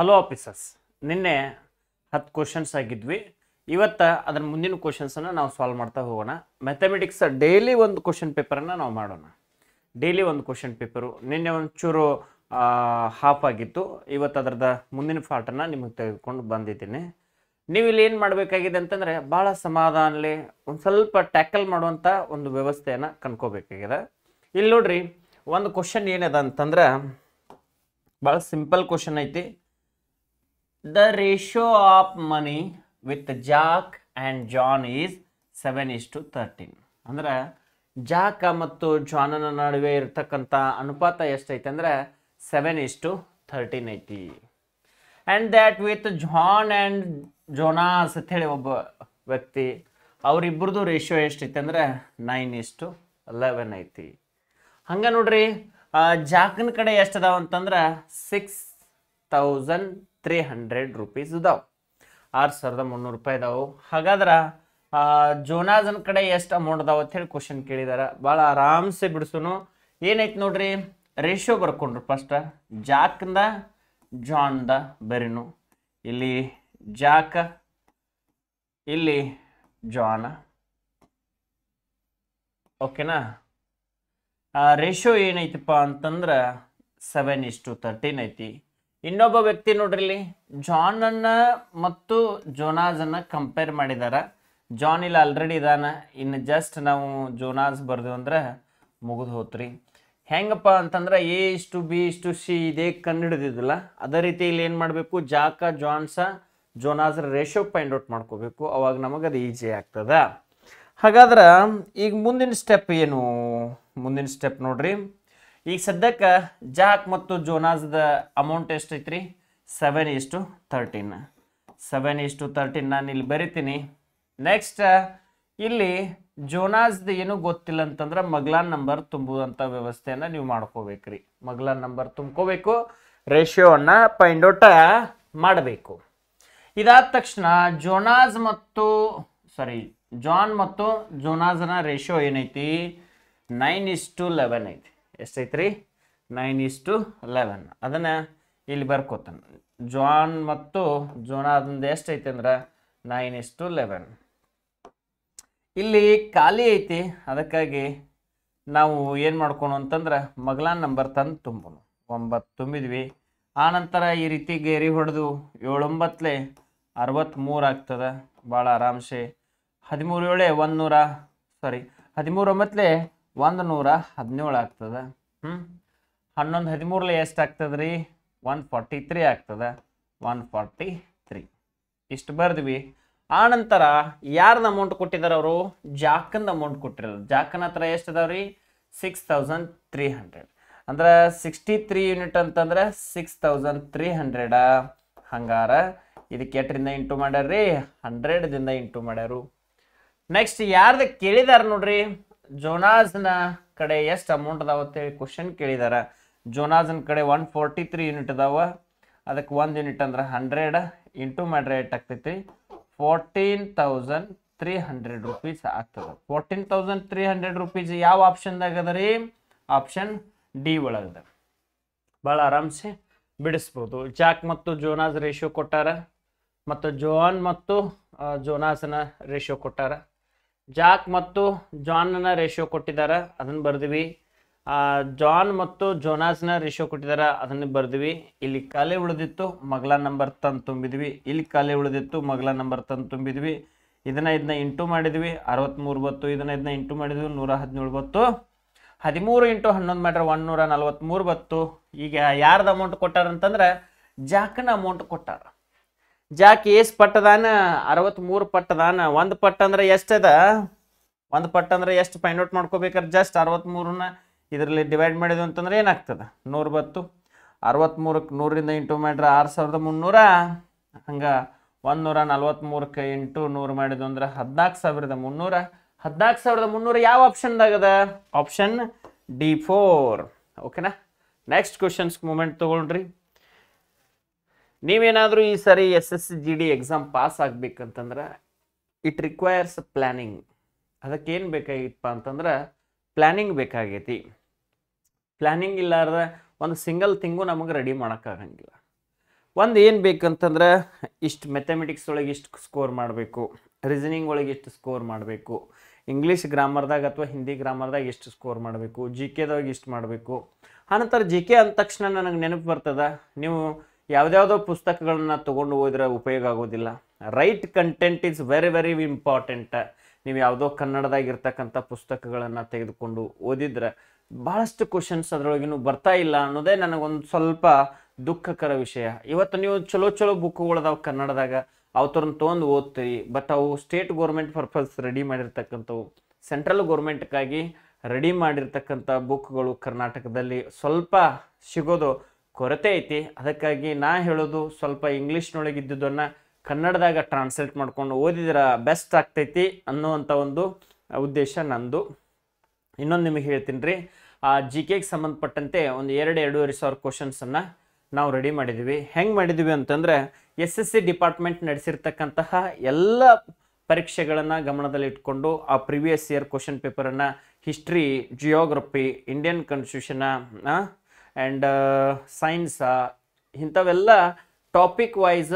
hello offices ನಿನ್ನೆ ಹತ್ತು questions ಆಗಿದ್ವಿ ಇವತ್ತು ಅದರ ಮುಂದಿನ ಕ್ವಶನ್ಸನ್ನು ನಾವು ಸಾಲ್ವ್ ಮಾಡ್ತಾ ಹೋಗೋಣ ಮ್ಯಾಥಮೆಟಿಕ್ಸ್ ಡೈಲಿ ಒಂದು ಕ್ವಶನ್ ಪೇಪರನ್ನು ನಾವು ಮಾಡೋಣ ಡೈಲಿ ಒಂದು ಕ್ವಶನ್ ಪೇಪರು ನಿನ್ನೆ ಒಂಚೂರು ಹಾಫ್ ಆಗಿತ್ತು ಇವತ್ತು ಅದರದ ಮುಂದಿನ ಫಾಲ್ಟನ್ನು ನಿಮಗೆ ತೆಗೆದುಕೊಂಡು ಬಂದಿದ್ದೀನಿ ನೀವು ಇಲ್ಲಿ ಏನು ಮಾಡಬೇಕಾಗಿದೆ ಅಂತಂದರೆ ಭಾಳ ಸಮಾಧಾನಲಿ ಒಂದು ಸ್ವಲ್ಪ ಟ್ಯಾಕಲ್ ಮಾಡುವಂಥ ಒಂದು ವ್ಯವಸ್ಥೆಯನ್ನು ಕಂಡ್ಕೋಬೇಕಾಗಿದೆ ಇಲ್ಲಿ ನೋಡ್ರಿ ಒಂದು ಕ್ವಶನ್ ಏನಿದೆ ಅಂತಂದ್ರೆ ಭಾಳ ಸಿಂಪಲ್ ಕ್ವಶನ್ ಐತಿ the ratio of money with Jack and John is 7 is to 13 ಅಂದ್ರೆ ಜಾಕ ಮತ್ತು ಜಾನನ ನಡುವೆ ಇರತಕ್ಕಂಥ ಅನುಪಾತ ಎಷ್ಟೈತೆ ಅಂದರೆ ಸೆವೆನ್ ಇಷ್ಟು ಥರ್ಟೀನ್ ಐತಿ and that with John and Jonas ಅಂಥೇಳಿ ಒಬ್ಬ ವ್ಯಕ್ತಿ ಅವರಿಬ್ಬರದು ರೇಷಿಯೋ ಎಷ್ಟೈತೆ ಅಂದರೆ ನೈನ್ ಇಷ್ಟು ಅಲೆವೆನ್ ಐತಿ ಹಂಗೆ ನೋಡ್ರಿ ಜಾಕನ ಕಡೆ ಎಷ್ಟು ಅಂತಂದ್ರೆ six thousand three hundred rupees ಇದಾವೆ ಆರು ಸಾವಿರದ ಮುನ್ನೂರು ರೂಪಾಯಿ ಇದಾವೆ ಹಾಗಾದ್ರೆ ಜೋನಾಜನ್ ಕಡೆ ಎಷ್ಟು ಅಮೌಂಟ್ ಅದಾವೆ ಅಂತ ಹೇಳಿ ಕ್ವಶನ್ ಕೇಳಿದಾರೆ ಭಾಳ ಆರಾಮ್ಸೆ ಬಿಡಿಸೋನು ಏನೈತೆ ನೋಡ್ರಿ ರೇಷಿಯೋ ಬರ್ಕೊಂಡ್ರು ಫಸ್ಟ್ ಜಾನ್ ಜಾನ್ದ ಬರೀನು ಇಲ್ಲಿ ಜಾಕ ಇಲ್ಲಿ ಜಾನ ಓಕೆನಾ ರೇಷಿಯೋ ಏನೈತಪ್ಪ ಅಂತಂದ್ರೆ ಸೆವೆನ್ ಇಷ್ಟು ತರ್ಟೀನ್ ಐತಿ ಇನ್ನೊಬ್ಬ ವ್ಯಕ್ತಿ ನೋಡ್ರಿ ನೋಡ್ರಿಲ್ಲಿ ಜಾನನ್ನು ಮತ್ತು ಜೋನಾಝನ್ನು ಕಂಪೇರ್ ಮಾಡಿದ್ದಾರೆ ಜಾನ್ ಇಲ್ಲಿ ಆಲ್ರೆಡಿ ಇದಾನೆ ಇನ್ನು ಜಸ್ಟ್ ನಾವು ಜೋನಾಸ್ ಬರ್ದು ಅಂದ್ರೆ ಮುಗಿದು ಹೋತ್ರಿ ಹೆಂಗಪ್ಪ ಅಂತಂದ್ರೆ ಎ ಇಷ್ಟು ಬಿ ಇಷ್ಟು ಸಿ ಇದೇ ಹಿಡಿದಿದ್ದಿಲ್ಲ ಅದೇ ರೀತಿ ಇಲ್ಲಿ ಏನು ಮಾಡಬೇಕು ಜಾಕ ಜಾನ್ಸ ಜೋನಾಸ್ ರೇಷೋ ಫೈಂಡ್ ಔಟ್ ಮಾಡ್ಕೋಬೇಕು ಅವಾಗ ನಮಗೆ ಅದು ಈಸಿ ಆಗ್ತದ ಹಾಗಾದ್ರೆ ಈಗ ಮುಂದಿನ ಸ್ಟೆಪ್ ಏನು ಮುಂದಿನ ಸ್ಟೆಪ್ ನೋಡ್ರಿ ಈಗ ಸದ್ಯಕ್ಕೆ ಜಾಕ್ ಮತ್ತು ಜೋನಾಸ್ದ ಅಮೌಂಟ್ ಎಷ್ಟೈತ್ರಿ seven to thirteen seven to thirteen ನಾನು ಇಲ್ಲಿ ಬರಿತೀನಿ ನೆಕ್ಸ್ಟ್ ಇಲ್ಲಿ ಜೋನಾಸ್ದು ಏನು ಗೊತ್ತಿಲ್ಲ ಅಂತಂದ್ರೆ ಮಗ್ಲಾನ್ ನಂಬರ್ ತುಂಬುವಂಥ ವ್ಯವಸ್ಥೆಯನ್ನು ನೀವು ಮಾಡ್ಕೋಬೇಕ್ರಿ ಮಗ್ಲಾನ್ ನಂಬರ್ ತುಂಬ್ಕೋಬೇಕು ರೇಷಿಯೋವನ್ನು ಪೈಂಡೋಟ ಮಾಡಬೇಕು ಇದಾದ ತಕ್ಷಣ ಜೋನಾಸ್ ಮತ್ತು ಸಾರಿ ಜಾನ್ ಮತ್ತು ಜೋನಾಸ್ನ ರೇಷಿಯೋ ಏನೈತಿ ನೈನ್ ಟು ಲೆವೆನ್ ಐತಿ ಎಷ್ಟೈತ್ರಿ ನೈನ್ ಈಸ್ ಟು ಲೆವೆನ್ ಅದನ್ನು ಇಲ್ಲಿ ಬರ್ಕೋತಾನೆ ಜೋನ್ ಮತ್ತು ಜೋನ ಅದೊಂದು ಐತೆ ಅಂದ್ರೆ ನೈನ್ ಇಸ್ ಟು ಲೆವೆನ್ ಇಲ್ಲಿ ಖಾಲಿ ಐತಿ ಅದಕ್ಕಾಗಿ ನಾವು ಏನು ಮಾಡ್ಕೊಳು ಅಂತಂದ್ರೆ ಮಗ್ಲಾನ್ ನಂಬರ್ ತಂದು ತುಂಬೋಣ ಒಂಬತ್ತು ತುಂಬಿದ್ವಿ ಆನಂತರ ಈ ರೀತಿ ಗೇರಿ ಹೊಡೆದು ಏಳೊಂಬತ್ತಲೆ ಅರವತ್ತ್ಮೂರು ಆಗ್ತದೆ ಭಾಳ ಆರಾಮ್ಸೆ ಹದಿಮೂರು ಏಳೆ ಒಂದು ನೂರ ಸಾರಿ ಹದಿಮೂರು ಒಂಬತ್ತಲೆ ಒಂದು ನೂರ ಹದಿನೇಳು ಆಗ್ತದೆ ಹ್ಞೂ ಹನ್ನೊಂದು ಹದಿಮೂರಲ್ಲಿ ಎಷ್ಟು ಆಗ್ತದೆ ರೀ ಒನ್ ಫಾರ್ಟಿ ತ್ರೀ ಆಗ್ತದೆ ಒನ್ ಫಾರ್ಟಿ ತ್ರೀ ಇಷ್ಟು ಬರೆದ್ವಿ ಆನಂತರ ಯಾರ್ದು ಅಮೌಂಟ್ ಕೊಟ್ಟಿದ್ದಾರೆ ಅವರು ಜಾಕಂದು ಅಮೌಂಟ್ ಕೊಟ್ಟಿರೋದು ಜಾಕನ್ ಹತ್ರ ಎಷ್ಟು ಅದಾವ್ರಿ ಸಿಕ್ಸ್ ತೌಸಂಡ್ ತ್ರೀ ಹಂಡ್ರೆಡ್ ಅಂದ್ರೆ ಸಿಕ್ಸ್ಟಿ ತ್ರೀ ಯೂನಿಟ್ ಅಂತಂದ್ರೆ ಸಿಕ್ಸ್ ತೌಸಂಡ್ ತ್ರೀ ಹಂಡ್ರೆಡ ಹಂಗಾರ ಇದಕ್ಕೆ ಎಟ್ರಿಂದ ಇಂಟು ಮಾಡ್ಯಾರ್ರಿ ಹಂಡ್ರೆಡ್ದಿಂದ ಇಂಟು ಮಾಡ್ಯಾರು ನೆಕ್ಸ್ಟ್ ಯಾರ್ದು ಕೇಳಿದಾರ ನೋಡ್ರಿ ಜೋನಾಜ್ನ ಕಡೆ ಎಷ್ಟು ಅಮೌಂಟ್ ಅದಾವ ಹೇಳಿ ಕ್ವಶನ್ ಕೇಳಿದಾರ ಜೋನಾಜ್ನ ಕಡೆ ಒನ್ ಫೋರ್ಟಿ ತ್ರೀ ಯೂನಿಟ್ ಅದಾವ ಅದಕ್ಕೆ ಒಂದು ಯೂನಿಟ್ ಅಂದ್ರೆ ಹಂಡ್ರೆಡ್ ಇಂಟು ಮಾಡ್ರೆ ಏಟ್ ಆಗ್ತೈತಿ fourteen thousand three hundred rupees ಆಗ್ತದೆ fourteen thousand three hundred rupees ಯಾವ ಆಪ್ಷನ್ದಾಗ ಅದ ರೀ ಆಪ್ಷನ್ ಡಿ ಒಳಗದ ಭಾಳ ಆರಾಮ್ಸೆ ಬಿಡಿಸ್ಬೋದು ಜಾಕ್ ಮತ್ತು ಜೋನಾಸ್ ರೇಷಿಯೋ ಕೊಟ್ಟಾರ ಮತ್ತು ಜೋನ್ ಮತ್ತು ಜೋನಾಸ್ನ ರೇಷಿಯೋ ಕೊಟ್ಟಾರ ಜಾಕ್ ಮತ್ತು ಜಾನ್ನ ರೇಷಿಯೋ ಕೊಟ್ಟಿದ್ದಾರೆ ಅದನ್ನು ಬರ್ದಿವಿ ಜಾನ್ ಮತ್ತು ಜೋನಾಸ್ನ ರೇಷಿಯೋ ಕೊಟ್ಟಿದ್ದಾರೆ ಅದನ್ನು ಬರ್ದಿವಿ ಇಲ್ಲಿ ಕಾಲೇ ಉಳಿದಿತ್ತು ಮಗಳ ನಂಬರ್ ತಂದು ತುಂಬಿದ್ವಿ ಇಲ್ಲಿ ಕಾಲೇ ಉಳಿದಿತ್ತು ಮಗಳ ನಂಬರ್ ತಂದು ತುಂಬಿದ್ವಿ ಇದನ್ನ ಇದನ್ನ ಇಂಟು ಮಾಡಿದ್ವಿ ಅರವತ್ತ್ಮೂರು ಬತ್ತು ಇದನ್ನ ಇದನ್ನ ಇಂಟು ಮಾಡಿದ್ವಿ ನೂರ ಹದಿನೇಳು ಬತ್ತು ಹದಿಮೂರು ಇಂಟು ಹನ್ನೊಂದು ಮಾಡ್ರೆ ಒಂದು ನೂರ ನಲ್ವತ್ಮೂರು ಬತ್ತು ಈಗ ಯಾರ್ದು ಅಮೌಂಟ್ ಕೊಟ್ಟಾರಂತಂದ್ರೆ ಜಾಕನ ಅಮೌಂಟ್ ಕೊಟ್ಟಾರ ಜಾಕ್ ಏಸ್ ಪಟ್ಟದಾನ ಅರವತ್ಮೂರು ಪಟ್ಟದಾನ ಒಂದು ಪಟ್ಟ ಅಂದ್ರೆ ಎಷ್ಟದ ಒಂದು ಪಟ್ಟ ಅಂದ್ರೆ ಎಷ್ಟು ಫೈಂಡ್ ಔಟ್ ಮಾಡ್ಕೋಬೇಕಾದ್ರೆ ಜಸ್ಟ್ ಅರವತ್ಮೂರನ್ನ ಇದರಲ್ಲಿ ಡಿವೈಡ್ ಮಾಡಿದ್ವಿ ಅಂತಂದ್ರೆ ಏನಾಗ್ತದೆ ನೂರು ಬತ್ತು ಅರವತ್ಮೂರಕ್ಕೆ ನೂರಿಂದ ಇಂಟು ಮಾಡ್ರೆ ಆರು ಸಾವಿರದ ಮುನ್ನೂರ ಹಂಗೆ ಒಂದು ನೂರ ನಲ್ವತ್ಮೂರಕ್ಕೆ ಎಂಟು ನೂರು ಮಾಡಿದ್ವು ಅಂದ್ರೆ ಹದಿನಾಲ್ಕು ಸಾವಿರದ ಮುನ್ನೂರ ಹದಿನಾಲ್ಕು ಸಾವಿರದ ಮುನ್ನೂರ ಯಾವ ಆಪ್ಷನ್ದಾಗದ ಆಪ್ಷನ್ ಡಿ ಫೋರ್ ಓಕೆನಾ ನೆಕ್ಸ್ಟ್ ಕ್ವಶನ್ಸ್ ಮೂಮೆಂಟ್ ತೊಗೊಂಡ್ರಿ ನೀವೇನಾದರೂ ಈ ಸಾರಿ S S G D exam pass ಆಗಬೇಕಂತಂದ್ರೆ ಇಟ್ ರಿಕ್ವೈರ್ಸ್ ಪ್ಲ್ಯಾನಿಂಗ್ ಅದಕ್ಕೇನು ಬೇಕಾಗಿತ್ತಪ್ಪ ಅಂತಂದ್ರೆ ಪ್ಲ್ಯಾನಿಂಗ್ ಬೇಕಾಗೈತಿ ಪ್ಲ್ಯಾನಿಂಗ್ ಇಲ್ಲಾರ್ದ ಒಂದು ಸಿಂಗಲ್ ತಿಂಗು ನಮಗೆ ರೆಡಿ ಮಾಡೋಕ್ಕಾಗಂಗಿಲ್ಲ ಒಂದು ಏನು ಬೇಕಂತಂದ್ರೆ ಇಷ್ಟು ಮೆಥಮೆಟಿಕ್ಸ್ ಒಳಗೆ ಇಷ್ಟು ಸ್ಕೋರ್ ಮಾಡಬೇಕು ರೀಸನಿಂಗ್ ಒಳಗೆ ಇಷ್ಟು ಸ್ಕೋರ್ ಮಾಡಬೇಕು ಇಂಗ್ಲೀಷ್ ಗ್ರಾಮರ್ದಾಗ ಅಥವಾ ಹಿಂದಿ ಗ್ರಾಮರ್ದಾಗ ಎಷ್ಟು ಸ್ಕೋರ್ ಮಾಡಬೇಕು ಜಿ ಕೆದಾಗ ಇಷ್ಟು ಮಾಡಬೇಕು ಆನಂತರ ಜಿ ಕೆ ಅಂದ ತಕ್ಷಣ ನನಗೆ ನೆನಪು ಬರ್ತದ ನೀವು ಯಾವುದ್ಯಾವುದೋ ಪುಸ್ತಕಗಳನ್ನು ತೊಗೊಂಡು ಹೋದ್ರೆ ಉಪಯೋಗ ಆಗೋದಿಲ್ಲ right content is very very important ನೀವು ಯಾವುದೋ ಕನ್ನಡದಾಗಿರ್ತಕ್ಕಂಥ ಪುಸ್ತಕಗಳನ್ನು ತೆಗೆದುಕೊಂಡು ಓದಿದ್ರೆ ಭಾಳಷ್ಟು ಕ್ವಶನ್ಸ್ ಅದರೊಳಗಿನೂ ಬರ್ತಾ ಇಲ್ಲ ಅನ್ನೋದೇ ನನಗೊಂದು ಸ್ವಲ್ಪ ದುಃಖಕರ ವಿಷಯ ಇವತ್ತು ನೀವು ಚಲೋ ಚಲೋ ಬುಕ್ಗಳದಾವೆ ಕನ್ನಡದಾಗ ಅವ್ತರನ್ನ ತೊಗೊಂಡು ಓದ್ತೀರಿ ಬಟ್ ಅವು ಸ್ಟೇಟ್ ಗೌರ್ಮೆಂಟ್ ಪರ್ಪಸ್ ರೆಡಿ ಮಾಡಿರ್ತಕ್ಕಂಥವು ಸೆಂಟ್ರಲ್ ಗೌರ್ಮೆಂಟ್ಗಾಗಿ ರೆಡಿ ಮಾಡಿರ್ತಕ್ಕಂಥ ಬುಕ್ಗಳು ಕರ್ನಾಟಕದಲ್ಲಿ ಸ್ವಲ್ಪ ಸಿಗೋದು ಕೊರತೆ ಐತಿ ಅದಕ್ಕಾಗಿ ನಾ ಹೇಳೋದು ಸ್ವಲ್ಪ ಇಂಗ್ಲೀಷ್ನೊಳಗೆ ಇದ್ದುದನ್ನು ಕನ್ನಡದಾಗ ಟ್ರಾನ್ಸ್ಲೇಟ್ ಮಾಡ್ಕೊಂಡು ಓದಿದ್ರೆ ಬೆಸ್ಟ್ ಆಗ್ತೈತಿ ಅನ್ನುವಂಥ ಒಂದು ಉದ್ದೇಶ ನಂದು ಇನ್ನೊಂದು ನಿಮಗೆ ಹೇಳ್ತೀನಿ ರೀ ಆ ಜಿ ಕೆಗೆ ಸಂಬಂಧಪಟ್ಟಂತೆ ಒಂದು ಎರಡು ಎರಡೂವರೆ ಸಾವಿರ ಕ್ವಶನ್ಸನ್ನು ನಾವು ರೆಡಿ ಮಾಡಿದ್ವಿ ಹೆಂಗೆ ಮಾಡಿದ್ವಿ ಅಂತಂದರೆ ಎಸ್ ಎಸ್ ಸಿ ಡಿಪಾರ್ಟ್ಮೆಂಟ್ ನಡೆಸಿರ್ತಕ್ಕಂತಹ ಎಲ್ಲ ಪರೀಕ್ಷೆಗಳನ್ನು ಗಮನದಲ್ಲಿ ಇಟ್ಕೊಂಡು ಆ ಪ್ರಿವಿಯಸ್ ಇಯರ್ ಕ್ವಶನ್ ಪೇಪರನ್ನು ಹಿಸ್ಟ್ರಿ ಜಿಯೋಗ್ರಫಿ ಇಂಡಿಯನ್ ಕಾನ್ಸ್ಟಿಟ್ಯೂಷನ ಆ್ಯಂಡ್ ಸೈನ್ಸ uh, uh, ಇಂಥವೆಲ್ಲ ಟಾಪಿಕ್ ವೈಸ್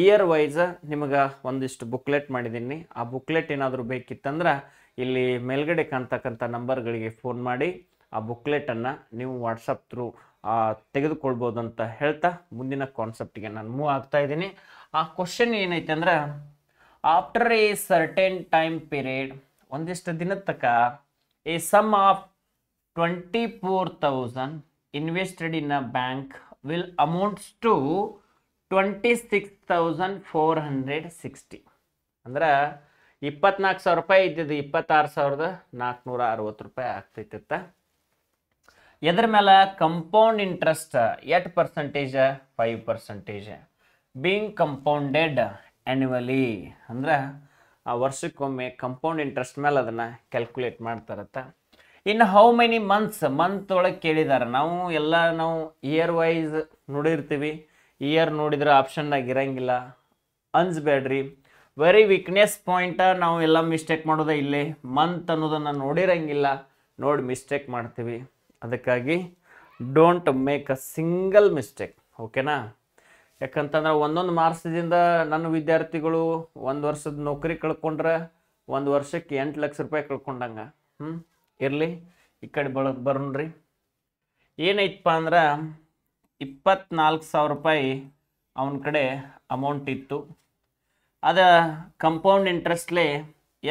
ಇಯರ್ ವೈಸ್ ನಿಮಗೆ ಒಂದಿಷ್ಟು ಬುಕ್ಲೆಟ್ ಮಾಡಿದ್ದೀನಿ ಆ ಬುಕ್ಲೆಟ್ ಏನಾದರೂ ಬೇಕಿತ್ತಂದ್ರೆ ಇಲ್ಲಿ ಮೇಲ್ಗಡೆ ಕಾಣ್ತಕ್ಕಂಥ ನಂಬರ್ಗಳಿಗೆ ಫೋನ್ ಮಾಡಿ ಆ ಬುಕ್ಲೆಟನ್ನು ನೀವು ವಾಟ್ಸಪ್ ಥ್ರೂ ತೆಗೆದುಕೊಳ್ಬೋದು ಅಂತ ಹೇಳ್ತಾ ಮುಂದಿನ ಕಾನ್ಸೆಪ್ಟಿಗೆ ನಾನು ಮೂವ್ ಆಗ್ತಾ ಇದ್ದೀನಿ ಆ ಕ್ವಶನ್ ಏನೈತೆ ಅಂದ್ರೆ after a certain time period ಒಂದಿಷ್ಟು ದಿನದ ತಕ್ಕ a sum of twenty four thousand invested in a bank will four to 26460 ಅಂದ್ರೆ ಇಪ್ಪತ್ನಾಲ್ಕು ಸಾವಿರ ರೂಪಾಯಿ ಇದ್ದಿದ್ದು ಇಪ್ಪತ್ತಾರು ಸಾವಿರದ ನಾಲ್ಕುನೂರ ಅರವತ್ತು ರೂಪಾಯಿ ಆಗ್ತೈತಿತ್ತ ಎದ್ರ ಮೇಲೆ compound interest at percentage five percentage being compounded annually ಅಂದ್ರೆ ಆ ವರ್ಷಕ್ಕೊಮ್ಮೆ ಕಂಪೌಂಡ್ ಇಂಟ್ರೆಸ್ಟ್ ಮೇಲೆ ಅದನ್ನು ಕ್ಯಾಲ್ಕುಲೇಟ್ ಮಾಡ್ತಾರತ್ತ ಇನ್ನು ಹೌ ಮೆನಿ ಮಂತ್ಸ್ ಮಂತ್ ಒಳಗೆ ಕೇಳಿದ್ದಾರೆ ನಾವು ಎಲ್ಲ ನಾವು ಇಯರ್ ವೈಸ್ ನೋಡಿರ್ತೀವಿ ಇಯರ್ ನೋಡಿದ್ರೆ ಆಪ್ಷನ್ ಇರಂಗಿಲ್ಲ ಅನ್ಸ್ಬೇಡ್ರಿ ವೆರಿ ವೀಕ್ನೆಸ್ ಪಾಯಿಂಟ ನಾವು ಎಲ್ಲ ಮಿಸ್ಟೇಕ್ ಮಾಡೋದೇ ಇಲ್ಲಿ ಮಂತ್ ಅನ್ನೋದನ್ನು ನೋಡಿರಂಗಿಲ್ಲ ನೋಡಿ ಮಿಸ್ಟೇಕ್ ಮಾಡ್ತೀವಿ ಅದಕ್ಕಾಗಿ don't make a single mistake ಓಕೆನಾ ಯಾಕಂತಂದ್ರೆ ಒಂದೊಂದು ಮಾರ್ಸದಿಂದ ನನ್ನ ವಿದ್ಯಾರ್ಥಿಗಳು ಒಂದು ವರ್ಷದ ನೌಕರಿ ಕಳ್ಕೊಂಡ್ರೆ ಒಂದು ವರ್ಷಕ್ಕೆ ಎಂಟು ಲಕ್ಷ ರೂಪಾಯಿ ಕಳ್ಕೊಂಡಂಗೆ ಹ್ಞೂ ಇರಲಿ ಈ ಕಡೆ ಬಳ ಬರೋಣ್ರಿ ಏನೈತಪ್ಪ ಅಂದ್ರೆ ಇಪ್ಪತ್ನಾಲ್ಕು ಸಾವಿರ ರೂಪಾಯಿ ಅವನ ಕಡೆ ಅಮೌಂಟ್ ಇತ್ತು ಅದು ಕಂಪೌಂಡ್ ಇಂಟ್ರೆಸ್ಟ್ಲಿ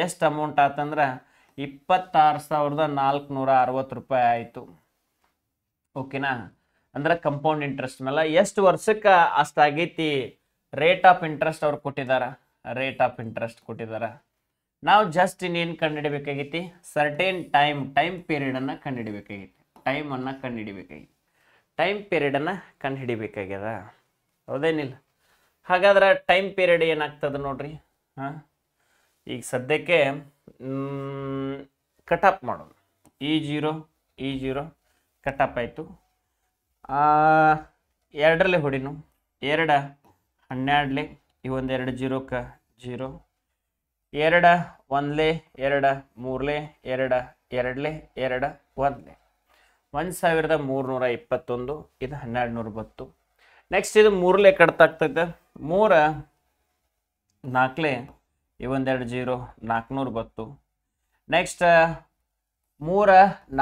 ಎಷ್ಟು ಅಮೌಂಟ್ ಆತಂದ್ರೆ ಇಪ್ಪತ್ತಾರು ಸಾವಿರದ ನಾಲ್ಕುನೂರ ಅರವತ್ತು ರೂಪಾಯಿ ಆಯಿತು ಓಕೆನಾ ಅಂದ್ರೆ ಕಂಪೌಂಡ್ ಇಂಟ್ರೆಸ್ಟ್ ಮೇಲೆ ಎಷ್ಟು ವರ್ಷಕ್ಕೆ ಅಷ್ಟಾಗೈತಿ ರೇಟ್ ಆಫ್ ಇಂಟ್ರೆಸ್ಟ್ ಅವ್ರು ಕೊಟ್ಟಿದ್ದಾರೆ ರೇಟ್ ಆಫ್ ಇಂಟ್ರೆಸ್ಟ್ ಕೊಟ್ಟಿದ್ದಾರೆ ನಾವು ಜಸ್ಟ್ ಇನ್ನೇನು ಕಂಡುಹಿಡಬೇಕಾಗೈತಿ ಸರ್ಟೇನ್ ಟೈಮ್ ಟೈಮ್ ಪೀರಿಯಡನ್ನು ಕಂಡುಹಿಡಬೇಕಾಗಿತ್ತು ಟೈಮನ್ನು ಕಂಡುಹಿಡಬೇಕಾಗಿತ್ತು ಟೈಮ್ ಪೀರಿಯಡನ್ನು ಕಂಡುಹಿಡಿಬೇಕಾಗ್ಯದ ಹೌದೇನಿಲ್ಲ ಹಾಗಾದ್ರೆ ಟೈಮ್ ಪೀರಿಯಡ್ ಏನಾಗ್ತದೆ ನೋಡ್ರಿ ಹಾಂ ಈಗ ಸದ್ಯಕ್ಕೆ ಕಟ್ ಮಾಡೋದು ಇ ಜೀರೋ ಈ ಜೀರೋ ಕಟ್ ಆಯಿತು ಎರಡರಲ್ಲಿ ಹೊಡಿನು ಎರಡ ಹನ್ನೆರಡಲಿ ಈ ಒಂದು ಜೀರೋ ಜೀರೋಕ್ಕೆ ಜೀರೋ ಎರಡ ಒಂದ್ಲೆ ಎರಡ ಮೂರ್ಲೆ ಎರಡ ಎರಡ್ಲೆ ಎರಡ ಒಂದ್ಲೆ ಒಂದು ಸಾವಿರದ ಮೂರ್ನೂರ ಇಪ್ಪತ್ತೊಂದು ಇದು ಹನ್ನೆರಡು ನೂರ ಬತ್ತು ನೆಕ್ಸ್ಟ್ ಇದು ಮೂರ್ಲೆ ಕಡ್ತಾಗ್ತೈತೆ ಮೂರ ನಾಲ್ಕಲೆ ಇವೊಂದೆರಡು ಜೀರೋ ನಾಲ್ಕುನೂರು ಬತ್ತು ನೆಕ್ಸ್ಟ್ ಮೂರ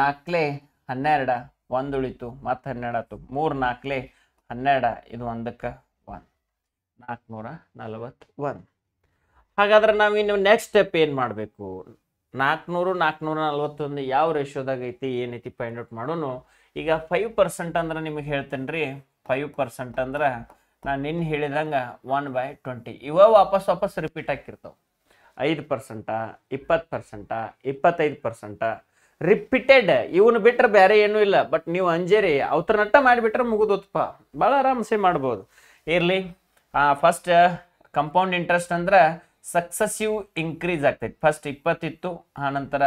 ನಾಲ್ಕಲೆ ಹನ್ನೆರಡ ಒಂದು ಉಳಿತು ಮತ್ತು ಹನ್ನೆರಡು ಆಯ್ತು ಮೂರು ನಾಲ್ಕಲೆ ಹನ್ನೆರಡ ಇದು ಒಂದಕ್ಕೆ ಒಂದು ನಾಲ್ಕುನೂರ ನಲವತ್ತು ಒಂದು ಹಾಗಾದ್ರೆ ನಾವು ಇನ್ನು ನೆಕ್ಸ್ಟ್ ಸ್ಟೆಪ್ ಏನು ಮಾಡಬೇಕು ನಾಲ್ಕುನೂರು ನಾಲ್ಕುನೂರ ನಲ್ವತ್ತೊಂದು ಯಾವ ರೇಷೋದಾಗ ಐತಿ ಏನೈತಿ ಫೈಂಡ್ ಔಟ್ ಮಾಡೋನು ಈಗ ಫೈವ್ ಪರ್ಸೆಂಟ್ ಅಂದ್ರೆ ನಿಮಗೆ ಹೇಳ್ತೇನೆ ರೀ ಫೈವ್ ಪರ್ಸೆಂಟ್ ಅಂದ್ರೆ ನಾನು ನಿನ್ನೆ ಹೇಳಿದಂಗೆ ಒನ್ ಬೈ ಟ್ವೆಂಟಿ ಇವ ವಾಪಸ್ ವಾಪಸ್ ರಿಪೀಟ್ ಆಗಿರ್ತಾವೆ ಐದು ಪರ್ಸೆಂಟ ಇಪ್ಪತ್ತು ಪರ್ಸೆಂಟ ಇಪ್ಪತ್ತೈದು ಪರ್ಸೆಂಟ ರಿಪೀಟೆಡ್ ಇವನು ಬಿಟ್ಟರೆ ಬೇರೆ ಏನೂ ಇಲ್ಲ ಬಟ್ ನೀವು ಅಂಜೇರಿ ಅವತ್ರ ನಟ್ಟ ಮಾಡಿಬಿಟ್ರೆ ಮುಗಿದೋತ್ಪ ಭಾಳ ಆರಾಮ್ಸೆ ಮಾಡ್ಬೋದು ಇರಲಿ ಫಸ್ಟ್ ಕಂಪೌಂಡ್ ಇಂಟ್ರೆಸ್ಟ್ ಅಂದ್ರೆ ಸಕ್ಸಸಿವ್ ಇನ್ಕ್ರೀಸ್ ಆಗ್ತೈತಿ ಫಸ್ಟ್ ಇಪ್ಪತ್ತಿತ್ತು ಆನಂತರ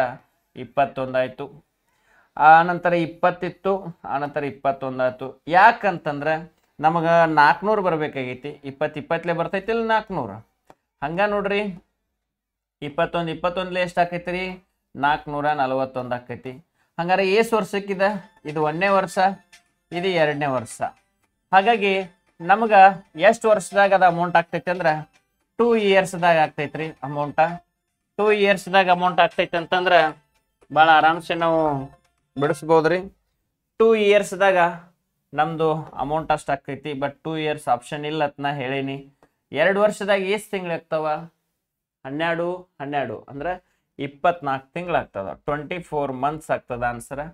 ಇಪ್ಪತ್ತೊಂದಾಯಿತು ಆನಂತರ ಇಪ್ಪತ್ತಿತ್ತು ಆನಂತರ ಇಪ್ಪತ್ತೊಂದಾಯಿತು ಯಾಕಂತಂದ್ರೆ ನಮಗೆ ನಾಲ್ಕುನೂರು ಬರಬೇಕಾಗೈತಿ ಇಪ್ಪತ್ತು ಇಪ್ಪತ್ತಲೇ ಬರ್ತೈತಿ ಇಲ್ಲಿ ನಾಲ್ಕುನೂರು ಹಂಗೆ ನೋಡ್ರಿ ಇಪ್ಪತ್ತೊಂದು ಇಪ್ಪತ್ತೊಂದಲೇ ಎಷ್ಟು ಆಕೈತಿ ರೀ ನಾಲ್ಕುನೂರ ನಲವತ್ತೊಂದು ಆಕೈತಿ ಹಂಗಾರೆ ಏಸ್ ವರ್ಷಕ್ಕಿದೆ ಇದು ಒಂದನೇ ವರ್ಷ ಇದು ಎರಡನೇ ವರ್ಷ ಹಾಗಾಗಿ ನಮ್ಗೆ ಎಷ್ಟು ವರ್ಷದಾಗ ಅದು ಅಮೌಂಟ್ ಆಗ್ತೈತಿ ಅಂದ್ರೆ ಟೂ ಇಯರ್ಸ್ದಾಗ ಆಗ್ತೈತ್ರಿ ಅಮೌಂಟ ಟೂ ಇಯರ್ಸ್ದಾಗ ಅಮೌಂಟ್ ಆಗ್ತೈತೆ ಅಂತಂದ್ರೆ ಭಾಳ ಆರಾಮ್ಸೆ ನಾವು ಬಿಡಿಸ್ಬೋದ್ರಿ ಟೂ ಇಯರ್ಸ್ದಾಗ ನಮ್ಮದು ಅಮೌಂಟ್ ಅಷ್ಟು ಆಗ್ತೈತಿ ಬಟ್ ಟೂ ಇಯರ್ಸ್ ಆಪ್ಷನ್ ಇಲ್ಲ ಅಂತ ನಾ ಹೇಳೀನಿ ಎರಡು ವರ್ಷದಾಗ ಎಷ್ಟು ತಿಂಗಳು ಆಗ್ತಾವ ಹನ್ನೆರಡು ಹನ್ನೆರಡು ಅಂದ್ರೆ ಇಪ್ಪತ್ನಾಲ್ಕು ತಿಂಗಳು ಆಗ್ತದ ಟ್ವೆಂಟಿ ಫೋರ್ ಮಂತ್ಸ್ ಆಗ್ತದ ಆನ್ಸರ್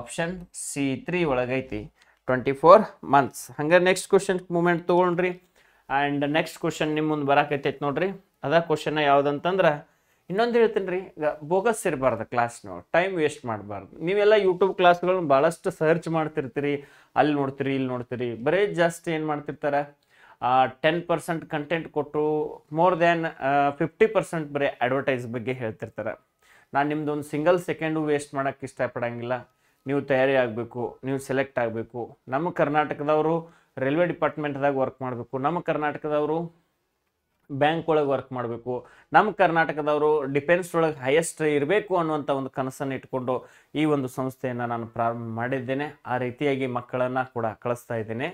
ಆಪ್ಷನ್ ಸಿ ತ್ರೀ ಒಳಗೈತಿ ಟ್ವೆಂಟಿ ಫೋರ್ ಮಂತ್ಸ್ ಹಂಗೆ ನೆಕ್ಸ್ಟ್ ಕ್ವಶನ್ ಮೂಮೆಂಟ್ ತಗೊಂಡ್ರಿ ಆ್ಯಂಡ್ ನೆಕ್ಸ್ಟ್ ಕ್ವಶನ್ ನಿಮ್ಮ ಮುಂದೆ ಬರಾಕೈತೈತೆ ನೋಡ್ರಿ ಅದ ಕ್ವಶನ್ ಯಾವುದಂತಂದ್ರೆ ಇನ್ನೊಂದು ಹೇಳ್ತೀನಿ ರೀ ಈಗ ಬೋಗಸ್ ಇರಬಾರ್ದು ಕ್ಲಾಸ್ನೂ ಟೈಮ್ ವೇಸ್ಟ್ ಮಾಡಬಾರ್ದು ನೀವೆಲ್ಲ ಯೂಟ್ಯೂಬ್ ಕ್ಲಾಸ್ಗಳನ್ನ ಭಾಳಷ್ಟು ಸರ್ಚ್ ಮಾಡ್ತಿರ್ತೀರಿ ಅಲ್ಲಿ ನೋಡ್ತೀರಿ ಇಲ್ಲಿ ನೋಡ್ತೀರಿ ಬರೀ ಜಾಸ್ತಿ ಏನು ಮಾಡ್ತಿರ್ತಾರೆ ಟೆನ್ ಪರ್ಸೆಂಟ್ ಕಂಟೆಂಟ್ ಕೊಟ್ಟು ಮೋರ್ ದ್ಯಾನ್ ಫಿಫ್ಟಿ ಪರ್ಸೆಂಟ್ ಬರೀ ಅಡ್ವರ್ಟೈಸ್ ಬಗ್ಗೆ ಹೇಳ್ತಿರ್ತಾರೆ ನಾನು ನಿಮ್ದು ಒಂದು ಸಿಂಗಲ್ ಸೆಕೆಂಡು ವೇಸ್ಟ್ ಮಾಡೋಕ್ಕೆ ಇಷ್ಟಪಡೋಂಗಿಲ್ಲ ನೀವು ತಯಾರಿ ಆಗಬೇಕು ನೀವು ಸೆಲೆಕ್ಟ್ ಆಗಬೇಕು ನಮ್ಮ ಕರ್ನಾಟಕದವರು ರೈಲ್ವೆ ಡಿಪಾರ್ಟ್ಮೆಂಟ್ದಾಗ ವರ್ಕ್ ಮಾಡಬೇಕು ನಮ್ಮ ಕರ್ನಾಟಕದವರು ಬ್ಯಾಂಕ್ ಒಳಗೆ ವರ್ಕ್ ಮಾಡಬೇಕು ನಮ್ಮ ಕರ್ನಾಟಕದವರು ಡಿಫೆನ್ಸ್ ಒಳಗೆ ಹೈಯೆಸ್ಟ್ ಇರಬೇಕು ಅನ್ನುವಂಥ ಒಂದು ಕನಸನ್ನು ಇಟ್ಕೊಂಡು ಈ ಒಂದು ಸಂಸ್ಥೆಯನ್ನು ನಾನು ಪ್ರಾರಂಭ ಮಾಡಿದ್ದೇನೆ ಆ ರೀತಿಯಾಗಿ ಮಕ್ಕಳನ್ನು ಕೂಡ ಕಳಿಸ್ತಾ ಇದ್ದೇನೆ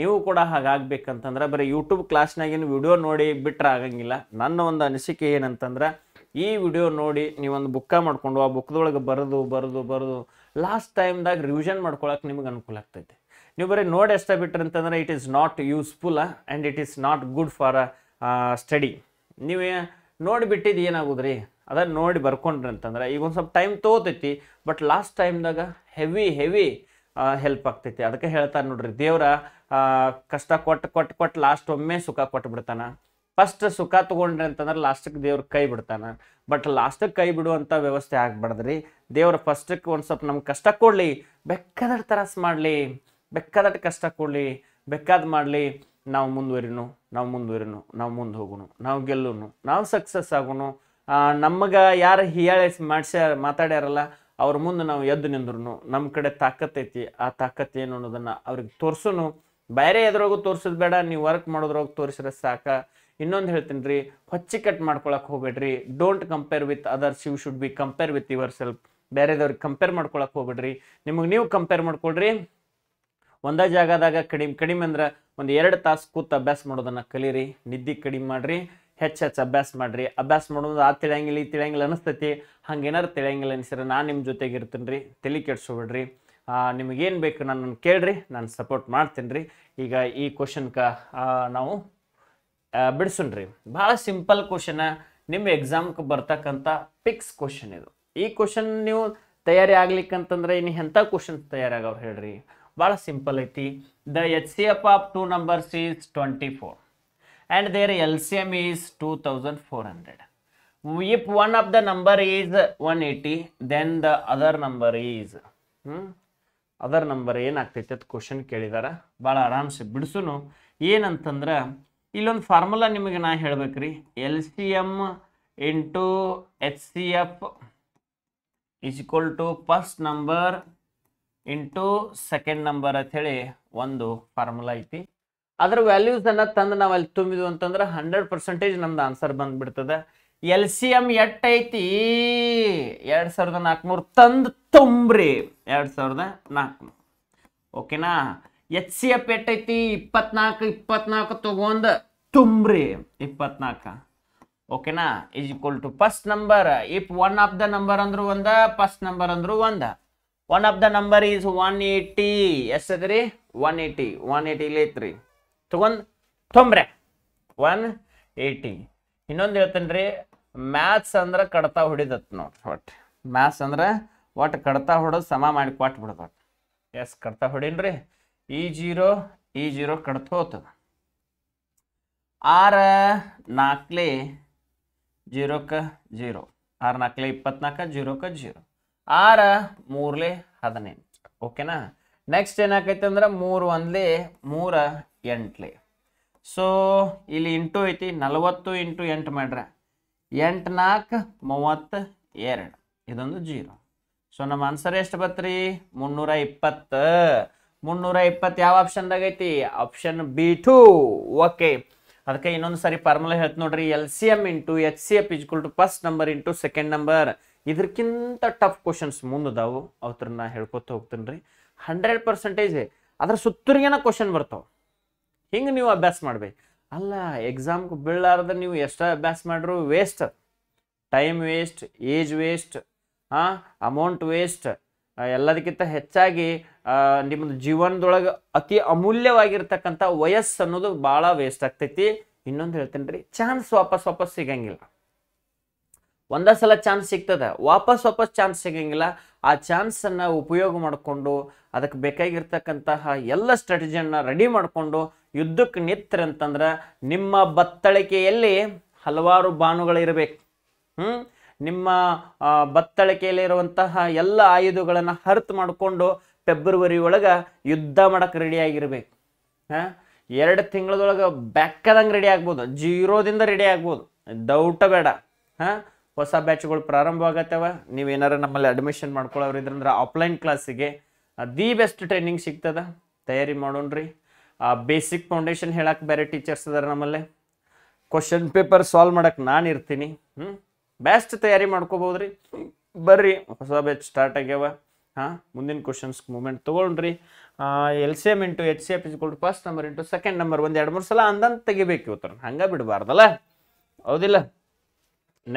ನೀವು ಕೂಡ ಹಾಗಾಗಬೇಕಂತಂದ್ರೆ ಬರೀ ಯೂಟ್ಯೂಬ್ ಕ್ಲಾಸ್ನಾಗಿನ ವಿಡಿಯೋ ನೋಡಿ ಬಿಟ್ಟರೆ ಆಗಂಗಿಲ್ಲ ನನ್ನ ಒಂದು ಅನಿಸಿಕೆ ಏನಂತಂದ್ರೆ ಈ ವಿಡಿಯೋ ನೋಡಿ ನೀವೊಂದು ಬುಕ್ಕ ಮಾಡಿಕೊಂಡು ಆ ಬುಕ್ದೊಳಗೆ ಬರೆದು ಬರೆದು ಬರೆದು ಲಾಸ್ಟ್ ಟೈಮ್ದಾಗ ರಿವಿಷನ್ ಮಾಡ್ಕೊಳಕ್ಕೆ ನಿಮಗೆ ಅನುಕೂಲ ಆಗ್ತೈತೆ ನೀವು ಬರೀ ನೋಡಿ ಎಷ್ಟೇ ಬಿಟ್ರಿ ಅಂತಂದ್ರೆ it is not useful and it is not good for study ನೀವು ನೋಡಿಬಿಟ್ಟಿದ್ದು ಏನಾಗೋದ್ರಿ ಅದನ್ನು ನೋಡಿ ಬರ್ಕೊಂಡ್ರಿ ಅಂತಂದ್ರೆ ಈಗ ಒಂದು ಸ್ವಲ್ಪ ಟೈಮ್ ತೊಗೋತೈತಿ ಬಟ್ ಲಾಸ್ಟ್ ಟೈಮ್ದಾಗ ಹೆವಿ ಹೆವಿ ಹೆಲ್ಪ್ ಆಗ್ತೈತಿ ಅದಕ್ಕೆ ಹೇಳ್ತಾರೆ ನೋಡ್ರಿ ದೇವ್ರ ಕಷ್ಟ ಕೊಟ್ಟು ಕೊಟ್ಟು ಕೊಟ್ಟು ಲಾಸ್ಟ್ ಒಮ್ಮೆ ಸುಖ ಕೊಟ್ಟು ಬಿಡ್ತಾನೆ ಫಸ್ಟ್ ಸುಖ ತೊಗೊಂಡ್ರಿ ಅಂತಂದ್ರೆ ಲಾಸ್ಟಿಗೆ ದೇವ್ರಿಗೆ ಕೈ ಬಿಡ್ತಾನೆ ಬಟ್ ಲಾಸ್ಟಿಗೆ ಕೈ ಬಿಡುವಂಥ ವ್ಯವಸ್ಥೆ ಆಗಬಾರ್ದ್ರಿ ದೇವ್ರ ಫಸ್ಟಕ್ಕೆ ಒಂದು ಸ್ವಲ್ಪ ನಮ್ಗೆ ಕಷ್ಟ ಕೊಡಲಿ ಬೆಕ್ಕದ ತರಸ್ ಮಾಡಲಿ ಬೇಕಾದಟ್ಟು ಕಷ್ಟ ಕೊಡಲಿ ಬೇಕಾದ ಮಾಡಲಿ ನಾವು ಮುಂದುವರಿನು ನಾವು ಮುಂದುವರಿನು ನಾವು ಮುಂದೆ ಹೋಗೋನು ನಾವು ಗೆಲ್ಲೋನು ನಾವು ಸಕ್ಸಸ್ ಆಗೋನು ನಮಗೆ ಯಾರು ಹೀಯಾಳೆ ಮಾಡಿಸ್ಯಾರ ಮಾತಾಡ್ಯಾರಲ್ಲ ಅವ್ರ ಮುಂದೆ ನಾವು ಎದ್ದು ನಿಂದ್ರು ನಮ್ಮ ಕಡೆ ತಾಕತ್ತೈತಿ ಆ ತಾಕತ್ತು ಏನು ಅನ್ನೋದನ್ನು ಅವ್ರಿಗೆ ತೋರಿಸೋನು ಬೇರೆ ಎದ್ರಾಗೂ ತೋರಿಸೋದು ಬೇಡ ನೀವು ವರ್ಕ್ ಮಾಡೋದ್ರೊಳಗೆ ತೋರಿಸಿದ್ರೆ ಸಾಕ ಇನ್ನೊಂದು ಹೇಳ್ತೀನಿ ರೀ ಹೊಚ್ಚಿ ಕಟ್ ಮಾಡ್ಕೊಳಕ್ಕೆ ಹೋಗ್ಬೇಡ್ರಿ don't compare with others you should be compare with yourself ಬೇರೆದವ್ರಿಗೆ ಕಂಪೇರ್ ಮಾಡ್ಕೊಳಕ್ಕೆ ಹೋಗ್ಬೇಡ್ರಿ ನಿಮಗೆ ನೀವು ಕಂಪೇರ್ ಮಾಡ್ಕೊಳ್ರಿ ಒಂದೇ ಜಾಗದಾಗ ಕಡಿಮೆ ಕಡಿಮೆ ಅಂದ್ರೆ ಒಂದು ಎರಡು ತಾಸು ಕೂತು ಅಭ್ಯಾಸ ಮಾಡೋದನ್ನ ಕಲೀರಿ ನಿದ್ದೆ ಕಡಿಮೆ ಮಾಡಿರಿ ಹೆಚ್ಚು ಹೆಚ್ಚು ಅಭ್ಯಾಸ ಮಾಡಿರಿ ಅಭ್ಯಾಸ ಮಾಡೋದು ಆ ತಿಳಿಯಂಗಿಲ್ಲ ಈ ತಿಳಿಯಂಗಿಲ್ಲ ಅನಿಸ್ತೈತಿ ಹಂಗೇನಾರು ತಿಳಿಯಂಗಿಲ್ಲ ಅನಿಸಿದ್ರೆ ನಾನು ನಿಮ್ಮ ಜೊತೆಗೆ ಇರ್ತೀನಿ ರೀ ತಲೆ ನಿಮ್ಗೆ ನಿಮಗೇನು ಬೇಕು ನಾನು ಕೇಳ್ರಿ ನಾನು ಸಪೋರ್ಟ್ ಮಾಡ್ತೀನಿ ರೀ ಈಗ ಈ ಕ್ವಶನ್ಕ ನಾವು ಬಿಡಿಸೋಣ್ರಿ ಭಾಳ ಸಿಂಪಲ್ ಕ್ವಶನ ನಿಮ್ಮ ಎಕ್ಸಾಮ್ಗೆ ಬರ್ತಕ್ಕಂಥ ಪಿಕ್ಸ್ ಕ್ವಶನ್ ಇದು ಈ ಕ್ವಶನ್ ನೀವು ತಯಾರಿ ಆಗ್ಲಿಕ್ಕಂತಂದ್ರೆ ಇನ್ನು ಎಂಥ ಕ್ವಶನ್ಸ್ ತಯಾರಾಗವ್ರು ಹೇಳ್ರಿ ಭಾಳ ಸಿಂಪಲ್ ಐತಿ the H C F of two numbers is twenty four and their L C M is two thousand four hundred if one of the number is one eighty then the other number is other number ಏನಾಗ್ತೈತಿ ಅದು question ಕೇಳಿದಾರೆ ಭಾಳ ಆರಾಮ್ಸೆ ಬಿಡಿಸೂ ಏನಂತಂದ್ರೆ ಇಲ್ಲೊಂದು formula ನಿಮಗೆ ನಾ ಹೇಳ್ಬೇಕ್ರಿ L C M into H C F is equal to first number into second number ಅಂತ ಹೇಳಿ ಒಂದು ಫಾರ್ಮುಲಾ ಐತಿ ಅದ್ರ ವ್ಯಾಲ್ಯೂಸ್ ತಂದು ನಾವು ಅಲ್ಲಿ ತುಂಬಿದ್ವು ಅಂತಂದ್ರೆ ಹಂಡ್ರೆಡ್ ಪರ್ಸೆಂಟೇಜ್ ನಮ್ದು ಆನ್ಸರ್ ಬಂದ್ಬಿಡ್ತದೆ ಎಲ್ ಸಿ ಎಮ್ ಎಟ್ ಐತಿ ಎರಡು ಸಾವಿರದ ನಾಲ್ಕುನೂರು ತಂದು ತುಂಬ್ರಿ ಎರಡು ಸಾವಿರದ ನಾಲ್ಕುನೂರು ಓಕೆನಾ ಎಚ್ ಸಿ ಎಫ್ ಎಟ್ ಐತಿ ಇಪ್ಪತ್ನಾಲ್ಕು ಇಪ್ಪತ್ನಾಲ್ಕು ತೊಗೊಂಡು ತುಂಬ್ರಿ ಇಪ್ಪತ್ನಾಲ್ಕು ಓಕೆನಾ is equal to first number if one of the number ಅಂದ್ರೂ ಒಂದ ಫಸ್ಟ್ ನಂಬರ್ ಅಂದ್ರೂ ಒಂದ one of the number is one eighty ಎಸ್ ಅದ್ರಿ ಒನ್ ಏಯ್ಟಿ ಒನ್ ಏಯ್ಟಿ ಇಲ್ಲಿ ಐತ್ರಿ ತಗೊಂಡ್ ತೊಂಬ್ರೆ ಒನ್ ಏಯ್ಟಿ ಇನ್ನೊಂದು ಹೇಳ್ತೇನೆ ರೀ ಮ್ಯಾಥ್ಸ್ ಅಂದ್ರೆ ಕಡತ ಹೊಡಿದತ್ ನೋಡ್ರಿ ಒಟ್ಟು ಮ್ಯಾಥ್ಸ್ ಅಂದ್ರೆ ಒಟ್ಟು ಕಡತ ಹೊಡೆದು ಸಮ ಮಾಡಿ ಕೊಟ್ಟು ಬಿಡ್ದು ಎಸ್ ಕಡತ ಹೊಡೀನಿ ರೀ ಈ ಜೀರೋ ಈ ಜೀರೋ ಕಡತ ಹೋತದ ಆರು ನಾಲ್ಕಲೆ ಜೀರೋಕ ಜೀರೋ ಆರು ನಾಲ್ಕಲೆ ಇಪ್ಪತ್ನಾಲ್ಕು ಜೀರೋಕ ಜೀರೋ ಆರ ಮೂರ್ಲಿ ಹದಿನೆಂಟು ಓಕೆನಾ ನೆಕ್ಸ್ಟ್ ಏನಾಗೈತೆ ಅಂದ್ರೆ ಮೂರು ಒಂದ್ಲಿ ಮೂರ ಎಂಟ್ಲಿ ಸೊ ಇಲ್ಲಿ ಇಂಟು ಐತಿ ನಲವತ್ತು ಇಂಟು ಎಂಟು ಮಾಡ್ರೆ ಎಂಟು ನಾಲ್ಕು ಮೂವತ್ತು ಎರಡು ಇದೊಂದು ಜೀರೋ ಸೊ ನಮ್ಮ ಆನ್ಸರ್ ಎಷ್ಟು ಬತ್ರಿ ಮುನ್ನೂರ ಇಪ್ಪತ್ತು ಮುನ್ನೂರ ಇಪ್ಪತ್ತು ಯಾವ ಆಪ್ಷನ್ದಾಗ ಐತಿ ಆಪ್ಷನ್ ಬಿ ಟು ಓಕೆ ಅದಕ್ಕೆ ಇನ್ನೊಂದು ಸಾರಿ ಫಾರ್ಮುಲಾ ಹೇಳ್ತು ನೋಡ್ರಿ L C M into H C F equal to first number into second number ಇದಕ್ಕಿಂತ ಟಫ್ ಕ್ವಶನ್ಸ್ ಮುಂದದಾವು ನಾ ಹೇಳ್ಕೊತ ಹೋಗ್ತೀನಿ ರೀ ಹಂಡ್ರೆಡ್ ಪರ್ಸೆಂಟೇಜ್ ಅದ್ರ ಸುತ್ತೂರಿಗೇನ ಕ್ವಶನ್ ಬರ್ತಾವೆ ಹಿಂಗೆ ನೀವು ಅಭ್ಯಾಸ ಮಾಡ್ಬೇಕು ಅಲ್ಲ ಎಕ್ಸಾಮ್ಗೆ ಬೀಳಾರ್ದ ನೀವು ಎಷ್ಟು ಅಭ್ಯಾಸ ಮಾಡ್ರು waste time waste age waste ಹಾಂ ಅಮೌಂಟ್ ವೇಸ್ಟ್ ಎಲ್ಲದಕ್ಕಿಂತ ಹೆಚ್ಚಾಗಿ ನಿಮ್ಮದು ಜೀವನದೊಳಗೆ ಅತಿ ಅಮೂಲ್ಯವಾಗಿರ್ತಕ್ಕಂಥ ವಯಸ್ಸು ಅನ್ನೋದು ಭಾಳ ವೇಸ್ಟ್ ಆಗ್ತೈತಿ ಇನ್ನೊಂದು ಹೇಳ್ತೇನೆ ರೀ ಚಾನ್ಸ್ ವಾಪಸ್ ವಾಪಸ್ ಸಿಗಂಗಿಲ್ಲ ಒಂದೇ ಸಲ ಚಾನ್ಸ್ ಸಿಗ್ತದೆ ವಾಪಸ್ ವಾಪಸ್ ಚಾನ್ಸ್ ಸಿಗಂಗಿಲ್ಲ ಆ ಚಾನ್ಸನ್ನು ಉಪಯೋಗ ಮಾಡಿಕೊಂಡು ಅದಕ್ಕೆ ಬೇಕಾಗಿರ್ತಕ್ಕಂತಹ ಎಲ್ಲ ಸ್ಟ್ರಾಟಜಿಯನ್ನು ರೆಡಿ ಮಾಡಿಕೊಂಡು ಯುದ್ಧಕ್ಕೆ ಅಂತಂದ್ರ ನಿಮ್ಮ ಬತ್ತಳಿಕೆಯಲ್ಲಿ ಹಲವಾರು ಬಾನುಗಳಿರಬೇಕು ಹ್ಞೂ ನಿಮ್ಮ ಬತ್ತಳಿಕೆಯಲ್ಲಿರುವಂತಹ ಎಲ್ಲ ಆಯುಧಗಳನ್ನು ಹರ್ತ್ ಮಾಡಿಕೊಂಡು ಫೆಬ್ರವರಿ ಒಳಗೆ ಯುದ್ಧ ಮಾಡಕ್ಕೆ ರೆಡಿಯಾಗಿರ್ಬೇಕು ಹಾಂ ಎರಡು ತಿಂಗಳದೊಳಗೆ ಬೆಕ್ಕದಂಗೆ ರೆಡಿ ಆಗ್ಬೋದು ಜೀರೋದಿಂದ ರೆಡಿ ಆಗ್ಬೋದು ಡೌಟ ಬೇಡ ಹಾಂ ಹೊಸ ಬ್ಯಾಚ್ಗಳು ಪ್ರಾರಂಭ ಆಗತ್ತವ ನೀವೇನಾರು ನಮ್ಮಲ್ಲಿ ಅಡ್ಮಿಷನ್ ಮಾಡ್ಕೊಳ್ಳೋರು ಇದ್ರಂದ್ರೆ ಆಫ್ಲೈನ್ ಕ್ಲಾಸಿಗೆ ದಿ ಬೆಸ್ಟ್ ಟ್ರೈನಿಂಗ್ ಸಿಗ್ತದ ತಯಾರಿ ಮಾಡೋಣ್ರಿ ಬೇಸಿಕ್ ಫೌಂಡೇಶನ್ ಹೇಳಕ್ಕೆ ಬೇರೆ ಟೀಚರ್ಸ್ ಅದಾರ ನಮ್ಮಲ್ಲಿ ಕ್ವಶನ್ ಪೇಪರ್ ಸಾಲ್ವ್ ಮಾಡಕ್ಕೆ ನಾನು ಇರ್ತೀನಿ ಹ್ಞೂ ಬೆಸ್ಟ್ ತಯಾರಿ ಮಾಡ್ಕೋಬಹುದ್ರಿ ಬರ್ರಿ ಹೊಸ ಬ್ಯಾಚ್ ಸ್ಟಾರ್ಟ್ ಆಗ್ಯಾವ ಹಾ ಮುಂದಿನ ಕ್ವಶನ್ಸ್ ಮೂಮೆಂಟ್ ತಗೊಂಡ್ರಿ L C M into H C F first number into second number ಒಂದು ಎರಡು ಮೂರು ಸಲ ಅಂದಂತ ತೆಗಿಬೇಕು ಇವತ್ತರ ಹಂಗೆ ಬಿಡಬಾರ್ದಲ್ಲ ಹೌದಿಲ್ಲ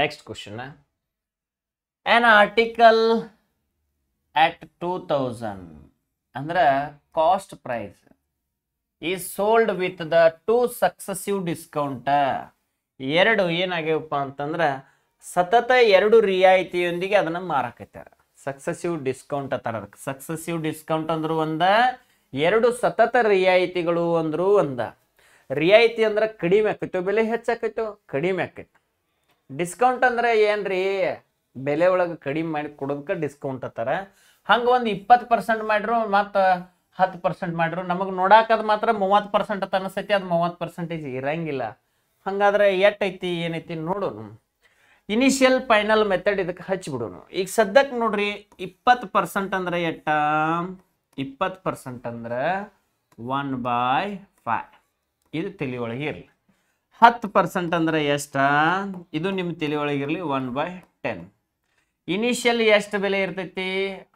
next question an article at two thousand ಅಂದ್ರೆ cost price is sold with the two successive discount ಎರಡು ಏನಾಗ್ಯವಪ್ಪ ಅಂತಂದ್ರೆ ಸತತ ಎರಡು ರಿಯಾಯಿತಿಯೊಂದಿಗೆ ಅದನ್ನು ಮಾರಾಕತ್ತಾರ ಸಕ್ಸಸಿವ್ ಡಿಸ್ಕೌಂಟ್ ಅಂತಾರೆ ಅದಕ್ಕೆ ಸಕ್ಸಸಿವ್ ಡಿಸ್ಕೌಂಟ್ ಅಂದ್ರೆ ಒಂದ ಎರಡು ಸತತ ರಿಯಾಯಿತಿಗಳು ಅಂದ್ರು ಒಂದ ರಿಯಾಯಿತಿ ಅಂದ್ರೆ ಕಡಿಮೆ ಆಕೈತೋ ಬೆಲೆ ಹೆಚ್ಚಾಕೈತೋ ಕಡಿಮೆ ಆಕೈತೆ ಡಿಸ್ಕೌಂಟ್ ಅಂದ್ರೆ ಏನ್ರಿ ಬೆಲೆ ಒಳಗೆ ಕಡಿಮೆ ಮಾಡಿ ಕೊಡೋದಕ್ಕೆ ಡಿಸ್ಕೌಂಟ್ ಅತ್ತಾರ ಹಂಗೆ ಒಂದು ಇಪ್ಪತ್ತು ಪರ್ಸೆಂಟ್ ಮಾಡಿರು ಮತ್ತು ಹತ್ತು ಪರ್ಸೆಂಟ್ ಮಾಡಿರು ನಮಗೆ ನೋಡಾಕದು ಮಾತ್ರ ಮೂವತ್ತು ಪರ್ಸೆಂಟ್ ಅಂತ ಅನಿಸ್ತೈತಿ ಅದು ಮೂವತ್ತು ಪರ್ಸೆಂಟೇಜ್ ಇರಂಗಿಲ್ಲ ಹಂಗಾದ್ರೆ ಎಟ್ಟೈತಿ ಏನೈತಿ ನೋಡು ಇನಿಷಿಯಲ್ ಫೈನಲ್ ಮೆಥಡ್ ಇದಕ್ಕೆ ಹಚ್ಚಿಬಿಡೋಣ ಈಗ ಸದ್ಯಕ್ಕೆ ನೋಡ್ರಿ ಇಪ್ಪತ್ತು ಪರ್ಸೆಂಟ್ ಅಂದ್ರೆ ಎಟ್ಟ ಇಪ್ಪತ್ತು ಪರ್ಸೆಂಟ್ ಅಂದ್ರೆ ಒನ್ ಬೈ ಫೈ ಇದು ತಿಳಿಯೊಳಗೆ ಇರಲಿ ಹತ್ತು ಪರ್ಸೆಂಟ್ ಅಂದ್ರೆ ಎಷ್ಟು ಇದು ನಿಮ್ಮ ತಿಳಿಯೊಳಗೆ ಇರಲಿ ಒನ್ ಬೈ ಟೆನ್ ಇನಿಷಿಯಲ್ ಎಷ್ಟು ಬೆಲೆ ಇರ್ತೈತಿ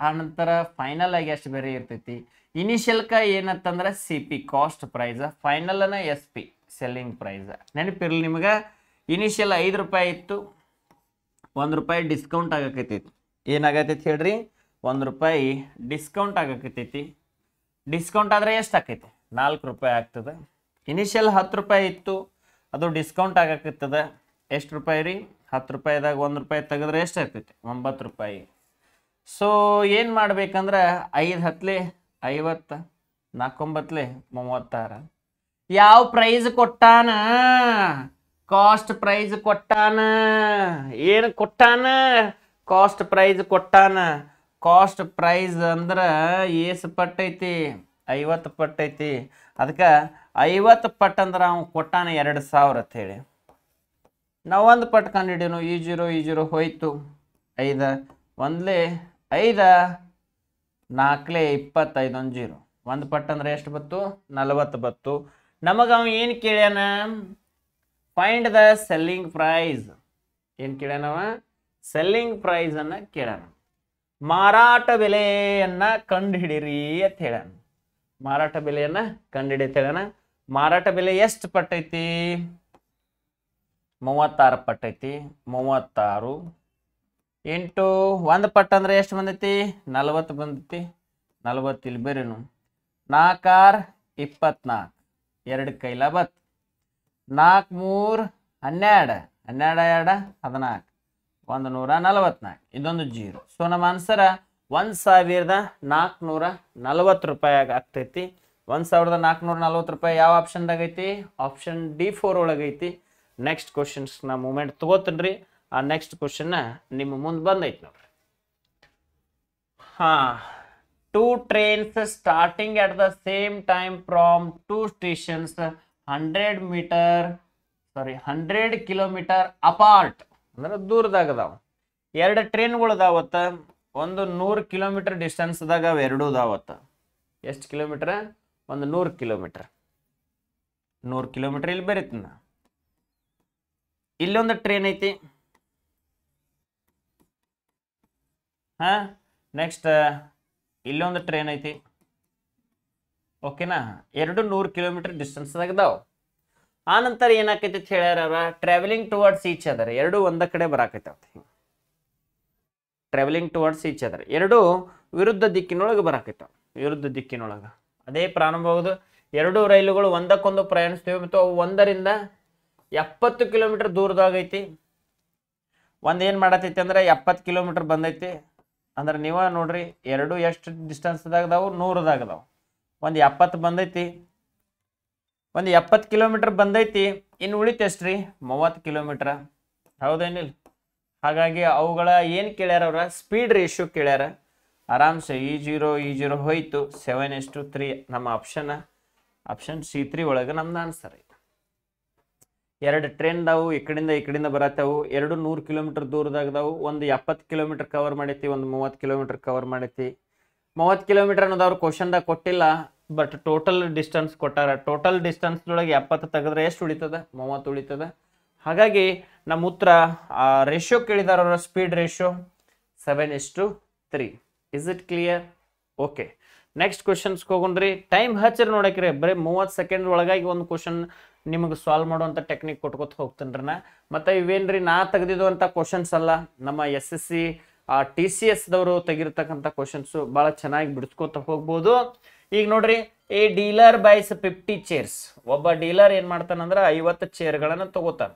ಆನಂತರ ಫೈನಲ್ ಆಗಿ ಎಷ್ಟು ಬೆಲೆ ಇರ್ತೈತಿ ಇನಿಷಿಯಲ್ಕ ಏನತ್ತಂದ್ರೆ ಸಿ ಪಿ ಕಾಸ್ಟ್ ಫೈನಲ್ ಫೈನಲನ ಎಸ್ ಪಿ ಸೆಲ್ಲಿಂಗ್ ಪ್ರೈಸ್ ನೆನಪಿರಲಿ ನಿಮಗೆ ಇನಿಷಿಯಲ್ ಐದು ರೂಪಾಯಿ ಇತ್ತು ಒಂದು ರೂಪಾಯಿ ಡಿಸ್ಕೌಂಟ್ ಆಗಕತ್ತೈತಿ ಏನಾಗತ್ತೈತಿ ಹೇಳ್ರಿ ಒಂದು ರೂಪಾಯಿ ಡಿಸ್ಕೌಂಟ್ ಆಗಕತ್ತೈತಿ ಡಿಸ್ಕೌಂಟ್ ಆದರೆ ಎಷ್ಟು ಆಕೈತಿ ನಾಲ್ಕು ರೂಪಾಯಿ ಆಗ್ತದೆ ಇನಿಷಿಯಲ್ ಹತ್ತು ರೂಪಾಯಿ ಇತ್ತು ಅದು ಡಿಸ್ಕೌಂಟ್ ಆಗಕತ್ತದ ಎಷ್ಟು ರೂಪಾಯಿ ರೀ ಹತ್ತು ರೂಪಾಯಿದಾಗ ಒಂದು ರೂಪಾಯಿ ತೆಗೆದ್ರೆ ಎಷ್ಟು ಆಗ್ತೈತಿ ಒಂಬತ್ತು ರೂಪಾಯಿ ಸೊ ಏನು ಮಾಡಬೇಕಂದ್ರೆ ಐದು ಹತ್ತಲೆ ಐವತ್ತು ನಾಲ್ಕೊಂಬತ್ತಲೆ ಮೂವತ್ತಾರು ಯಾವ ಪ್ರೈಸ್ ಕೊಟ್ಟಾನ ಕಾಸ್ಟ್ ಪ್ರೈಸ್ ಕೊಟ್ಟಾನ ಏನು ಕೊಟ್ಟಾನ ಕಾಸ್ಟ್ ಪ್ರೈಸ್ ಕೊಟ್ಟಾನ ಕಾಸ್ಟ್ ಪ್ರೈಸ್ ಅಂದ್ರೆ ಏಸು ಪಟ್ಟೈತಿ ಐವತ್ತು ಪಟ್ಟೈತಿ ಅದಕ್ಕೆ ಐವತ್ತು ಪಟ್ಟಂದ್ರೆ ಅಂದ್ರೆ ಅವ್ನು ಕೊಟ್ಟಾನ ಎರಡು ಸಾವಿರ ಅಂತೇಳಿ ನಾವೊಂದು ಪಟ್ ಕಂಡು ಈ ಜೀರೋ ಈ ಜೀರೋ ಹೋಯ್ತು ಐದ ಒಂದ್ಲೇ ಐದ ನಾಲ್ಕಲೇ ಇಪ್ಪತ್ತೈದು ಒಂದು ಜೀರೋ ಒಂದು ಪಟ್ಟಂದ್ರೆ ಅಂದ್ರೆ ಎಷ್ಟು ಬತ್ತು ನಲವತ್ತು ಬತ್ತು ನಮಗೆ ಅವ್ನು ಏನು ಕೇಳ್ಯಾನ ಫೈಂಡ್ ದ ಸೆಲ್ಲಿಂಗ್ ಪ್ರೈಸ್ ಏನು ಕೇಳ್ಯಾನವ ಸೆಲ್ಲಿಂಗ್ ಪ್ರೈಸನ್ನು ಕೇಳ್ಯಾನ ಮಾರಾಟ ಬೆಲೆಯನ್ನು ಕಂಡುಹಿಡಿರಿ ಅಂತ ಹೇಳ್ಯಾನ ಮಾರಾಟ ಬೆಲೆಯನ್ನು ಕಂಡು ಹಿಡಿಯತ್ ಹೇಳ್ಯಾನ ಮಾರಾಟ ಬೆಲೆ ಎಷ್ಟು ಪಟ್ಟೈತಿ ಮೂವತ್ತಾರು ಪಟ್ಟೈತಿ ಮೂವತ್ತಾರು ಎಂಟು ಒಂದು ಪಟ್ಟ ಅಂದ್ರೆ ಎಷ್ಟು ಬಂದೈತಿ ನಲ್ವತ್ತು ಬಂದೈತಿ ನಲ್ವತ್ತಿಲ್ ಇಲ್ಲಿ ಬೇರೆನು ನಾಲ್ಕಾರು ಇಪ್ಪತ್ನಾಲ್ಕು ಎರಡು ಕೈಲ ಬತ್ತು ನಾಲ್ಕು ಮೂರು ಹನ್ನೆರಡು ಹನ್ನೆರಡು ಎರಡು ಹದಿನಾಲ್ಕು ಒಂದು ನೂರ ನಲವತ್ನಾಲ್ಕು ಇದೊಂದು ಜೀರೋ ಸೊ ನಮ್ಮ ಆನ್ಸರ ಒಂದು ಸಾವಿರದ ನಾಲ್ಕುನೂರ ನಲವತ್ತು ರೂಪಾಯಿ ಆಗ್ತೈತಿ ಒಂದು ಸಾವಿರದ ನಾಲ್ಕುನೂರ ನಲ್ವತ್ತು ರೂಪಾಯಿ ಯಾವ ಆಪ್ಷನ್ದಾಗ ಐತಿ ಆಪ್ಷನ್ ಡಿ ಫೋರ್ ಒಳಗೈತಿ ನೆಕ್ಸ್ಟ್ ನಾ ಮೂಮೆಂಟ್ ತೊಗೋತೀನಿ ಆ ನೆಕ್ಸ್ಟ್ ಕ್ವಶನ್ನ ನಿಮ್ಮ ಮುಂದೆ ಬಂದೈತಿ ನೋಡ್ರಿ ಹಾಂ two trains starting at the same time from two stations hundred metre sorry hundred kilometre apart ಅಂದ್ರೆ ದೂರದಾಗ ಅದಾವ ಎರಡು ಟ್ರೈನ್ಗಳು ಅದಾವತ್ತ ಒಂದು ನೂರು ಕಿಲೋಮೀಟರ್ ಡಿಸ್ಟೆನ್ಸ್ದಾಗ ಅವು ಎರಡೂ ಅದಾವತ್ತ ಎಷ್ಟು ಕಿಲೋಮೀಟರ್ ಒಂದು ನೂರು ಕಿಲೋಮೀಟರ್ ನೂರು ಕಿಲೋಮೀಟರ್ ಇಲ್ಲಿ ಬರೀತನ ಇಲ್ಲೊಂದು ಟ್ರೈನ್ ಐತಿ ಹಾಂ ನೆಕ್ಸ್ಟ್ ಇಲ್ಲೊಂದು ಟ್ರೈನ್ ಐತಿ ಓಕೆನಾ ಎರಡು ನೂರು ಕಿಲೋಮೀಟರ್ ಡಿಸ್ಟೆನ್ಸ್ ತೆಗ್ದಾವ ಆ ನಂತರ ಏನಾಕೈತಿ ಅಂತ ಹೇಳ್ಯಾರ ಟ್ರಾವೆಲಿಂಗ್ ಟುವರ್ಡ್ಸ್ ಈಚ್ ಅದರ ಎರಡು ಒಂದ ಕಡೆ ಬರಾಕೈತಾವ ಟ್ರಾವೆಲಿಂಗ್ ಟುವರ್ಡ್ಸ್ ಈಚ್ ಅದರ ಎರಡು ವಿರುದ್ಧ ದಿಕ್ಕಿನೊಳಗೆ ಬರಾಕೈತ ವಿರುದ್ಧ ದಿಕ್ಕಿನೊಳಗೆ ಅದೇ ಪ್ರಾರಂಭ ಆಗೋದು ಎರಡು ರೈಲುಗಳು ಒಂದಕ್ಕೊಂದು ಪ್ರಯಾಣಿಸ್ತೇವೆ ಮತ್ತು ಅವು ಒಂದರಿಂದ ಎಪ್ಪತ್ತು ಕಿಲೋಮೀಟರ್ ದೂರದಾಗೈತಿ ಒಂದು ಏನು ಮಾಡತೈತಿ ಅಂದ್ರೆ ಎಪ್ಪತ್ತು ಕಿಲೋಮೀಟರ್ ಬಂದೈತಿ ಅಂದ್ರೆ ನೀವ ನೋಡ್ರಿ ಎರಡು ಎಷ್ಟು ಡಿಸ್ಟೆನ್ಸ್ದಾಗದಾವು ನೂರದಾಗದಾವು ಒಂದು ಎಪ್ಪತ್ತು ಬಂದೈತಿ ಒಂದು ಎಪ್ಪತ್ತು ಕಿಲೋಮೀಟ್ರ್ ಬಂದೈತಿ ಇನ್ನು ಎಷ್ಟು ರೀ ಮೂವತ್ತು ಕಿಲೋಮೀಟ್ರ್ ಹೌದೇನಿಲ್ಲ ಹಾಗಾಗಿ ಅವುಗಳ ಏನು ಕೇಳ್ಯಾರ ಅವರ ಸ್ಪೀಡ್ ರೇಷ್ಯೂ ಕೇಳ್ಯಾರ ಆರಾಮ್ಸೆ ಈ ಜೀರೋ ಈ ಜೀರೋ ಹೋಯ್ತು ಸೆವೆನ್ ಎಸ್ ಟು ತ್ರೀ ನಮ್ಮ ಆಪ್ಷನ್ ಆಪ್ಷನ್ ಸಿ ತ್ರೀ ಒಳಗೆ ನಮ್ದು ಆನ್ಸರ್ ಐತೆ ಎರಡು ಟ್ರೈನ್ದಾವು ಈ ಕಡೆಯಿಂದ ಈ ಕಡೆಯಿಂದ ಬರತ್ತವು ಎರಡು ನೂರು ಕಿಲೋಮೀಟ್ರ್ ದೂರದಾಗದವು ಒಂದು ಎಪ್ಪತ್ತು ಕಿಲೋಮೀಟ್ರ್ ಕವರ್ ಮಾಡೈತಿ ಒಂದು ಮೂವತ್ತು ಕಿಲೋಮೀಟ್ರ್ ಕವರ್ ಮಾಡೈತಿ ಮೂವತ್ತು ಕಿಲೋಮೀಟರ್ ಅನ್ನೋದು ಅವ್ರು ಕ್ವಶನ್ದಾಗ ಕೊಟ್ಟಿಲ್ಲ ಬಟ್ ಟೋಟಲ್ ಡಿಸ್ಟೆನ್ಸ್ ಕೊಟ್ಟಾರ ಟೋಟಲ್ ಡಿಸ್ಟೆನ್ಸ್ದೊಳಗೆ ಎಪ್ಪತ್ತು ತೆಗೆದ್ರೆ ಎಷ್ಟು ಉಳಿತದೆ ಮೂವತ್ತು ಉಳಿತದೆ ಹಾಗಾಗಿ ನಮ್ಮ ಉತ್ತರ ರೇಷ್ಯೋ ಕೇಳಿದಾರ ಅವರ speed ratio seven to three is it clear okay next ಕ್ವಶನ್ಸ್ಗೆ ಹೋಗೋಣ್ರಿ ಟೈಮ್ ಹಚ್ಚಿರ ನೋಡಕ್ರಿ ಬರೀ ಮೂವತ್ತು ಸೆಕೆಂಡ್ ಒಳಗಾಗಿ ಒಂದು ಕ್ವಶನ್ ನಿಮಗೆ ಸಾಲ್ವ್ ಮಾಡುವಂಥ ಟೆಕ್ನಿಕ್ ಕೊಟ್ಕೊತ ಹೋಗ್ತೇನೆ ರೀ ನಾ ಮತ್ತು ರೀ ನಾ ತೆಗೆದಿದ್ದು ಅಂತ ಕ್ವಶನ್ಸ್ ಅಲ್ಲ ನಮ್ಮ ಎಸ್ ಎಸ್ ಸಿ ಆ ಟಿ ಸಿ ಎಸ್ ದವರು ತೆಗಿರ್ತಕ್ಕಂಥ ಕ್ವಶನ್ಸು ಭಾಳ ಚೆನ್ನಾಗಿ ಬಿಡಿಸ್ಕೊತ ಹೋಗ್ಬೋದು ಈಗ ನೋಡ್ರಿ a dealer buys fifty chairs ಒಬ್ಬ ಡೀಲರ್ ಏನು ಮಾಡ್ತಾನಂದ್ರೆ ಐವತ್ತು ಚೇರ್ಗಳನ್ನು ತಗೋತಾನ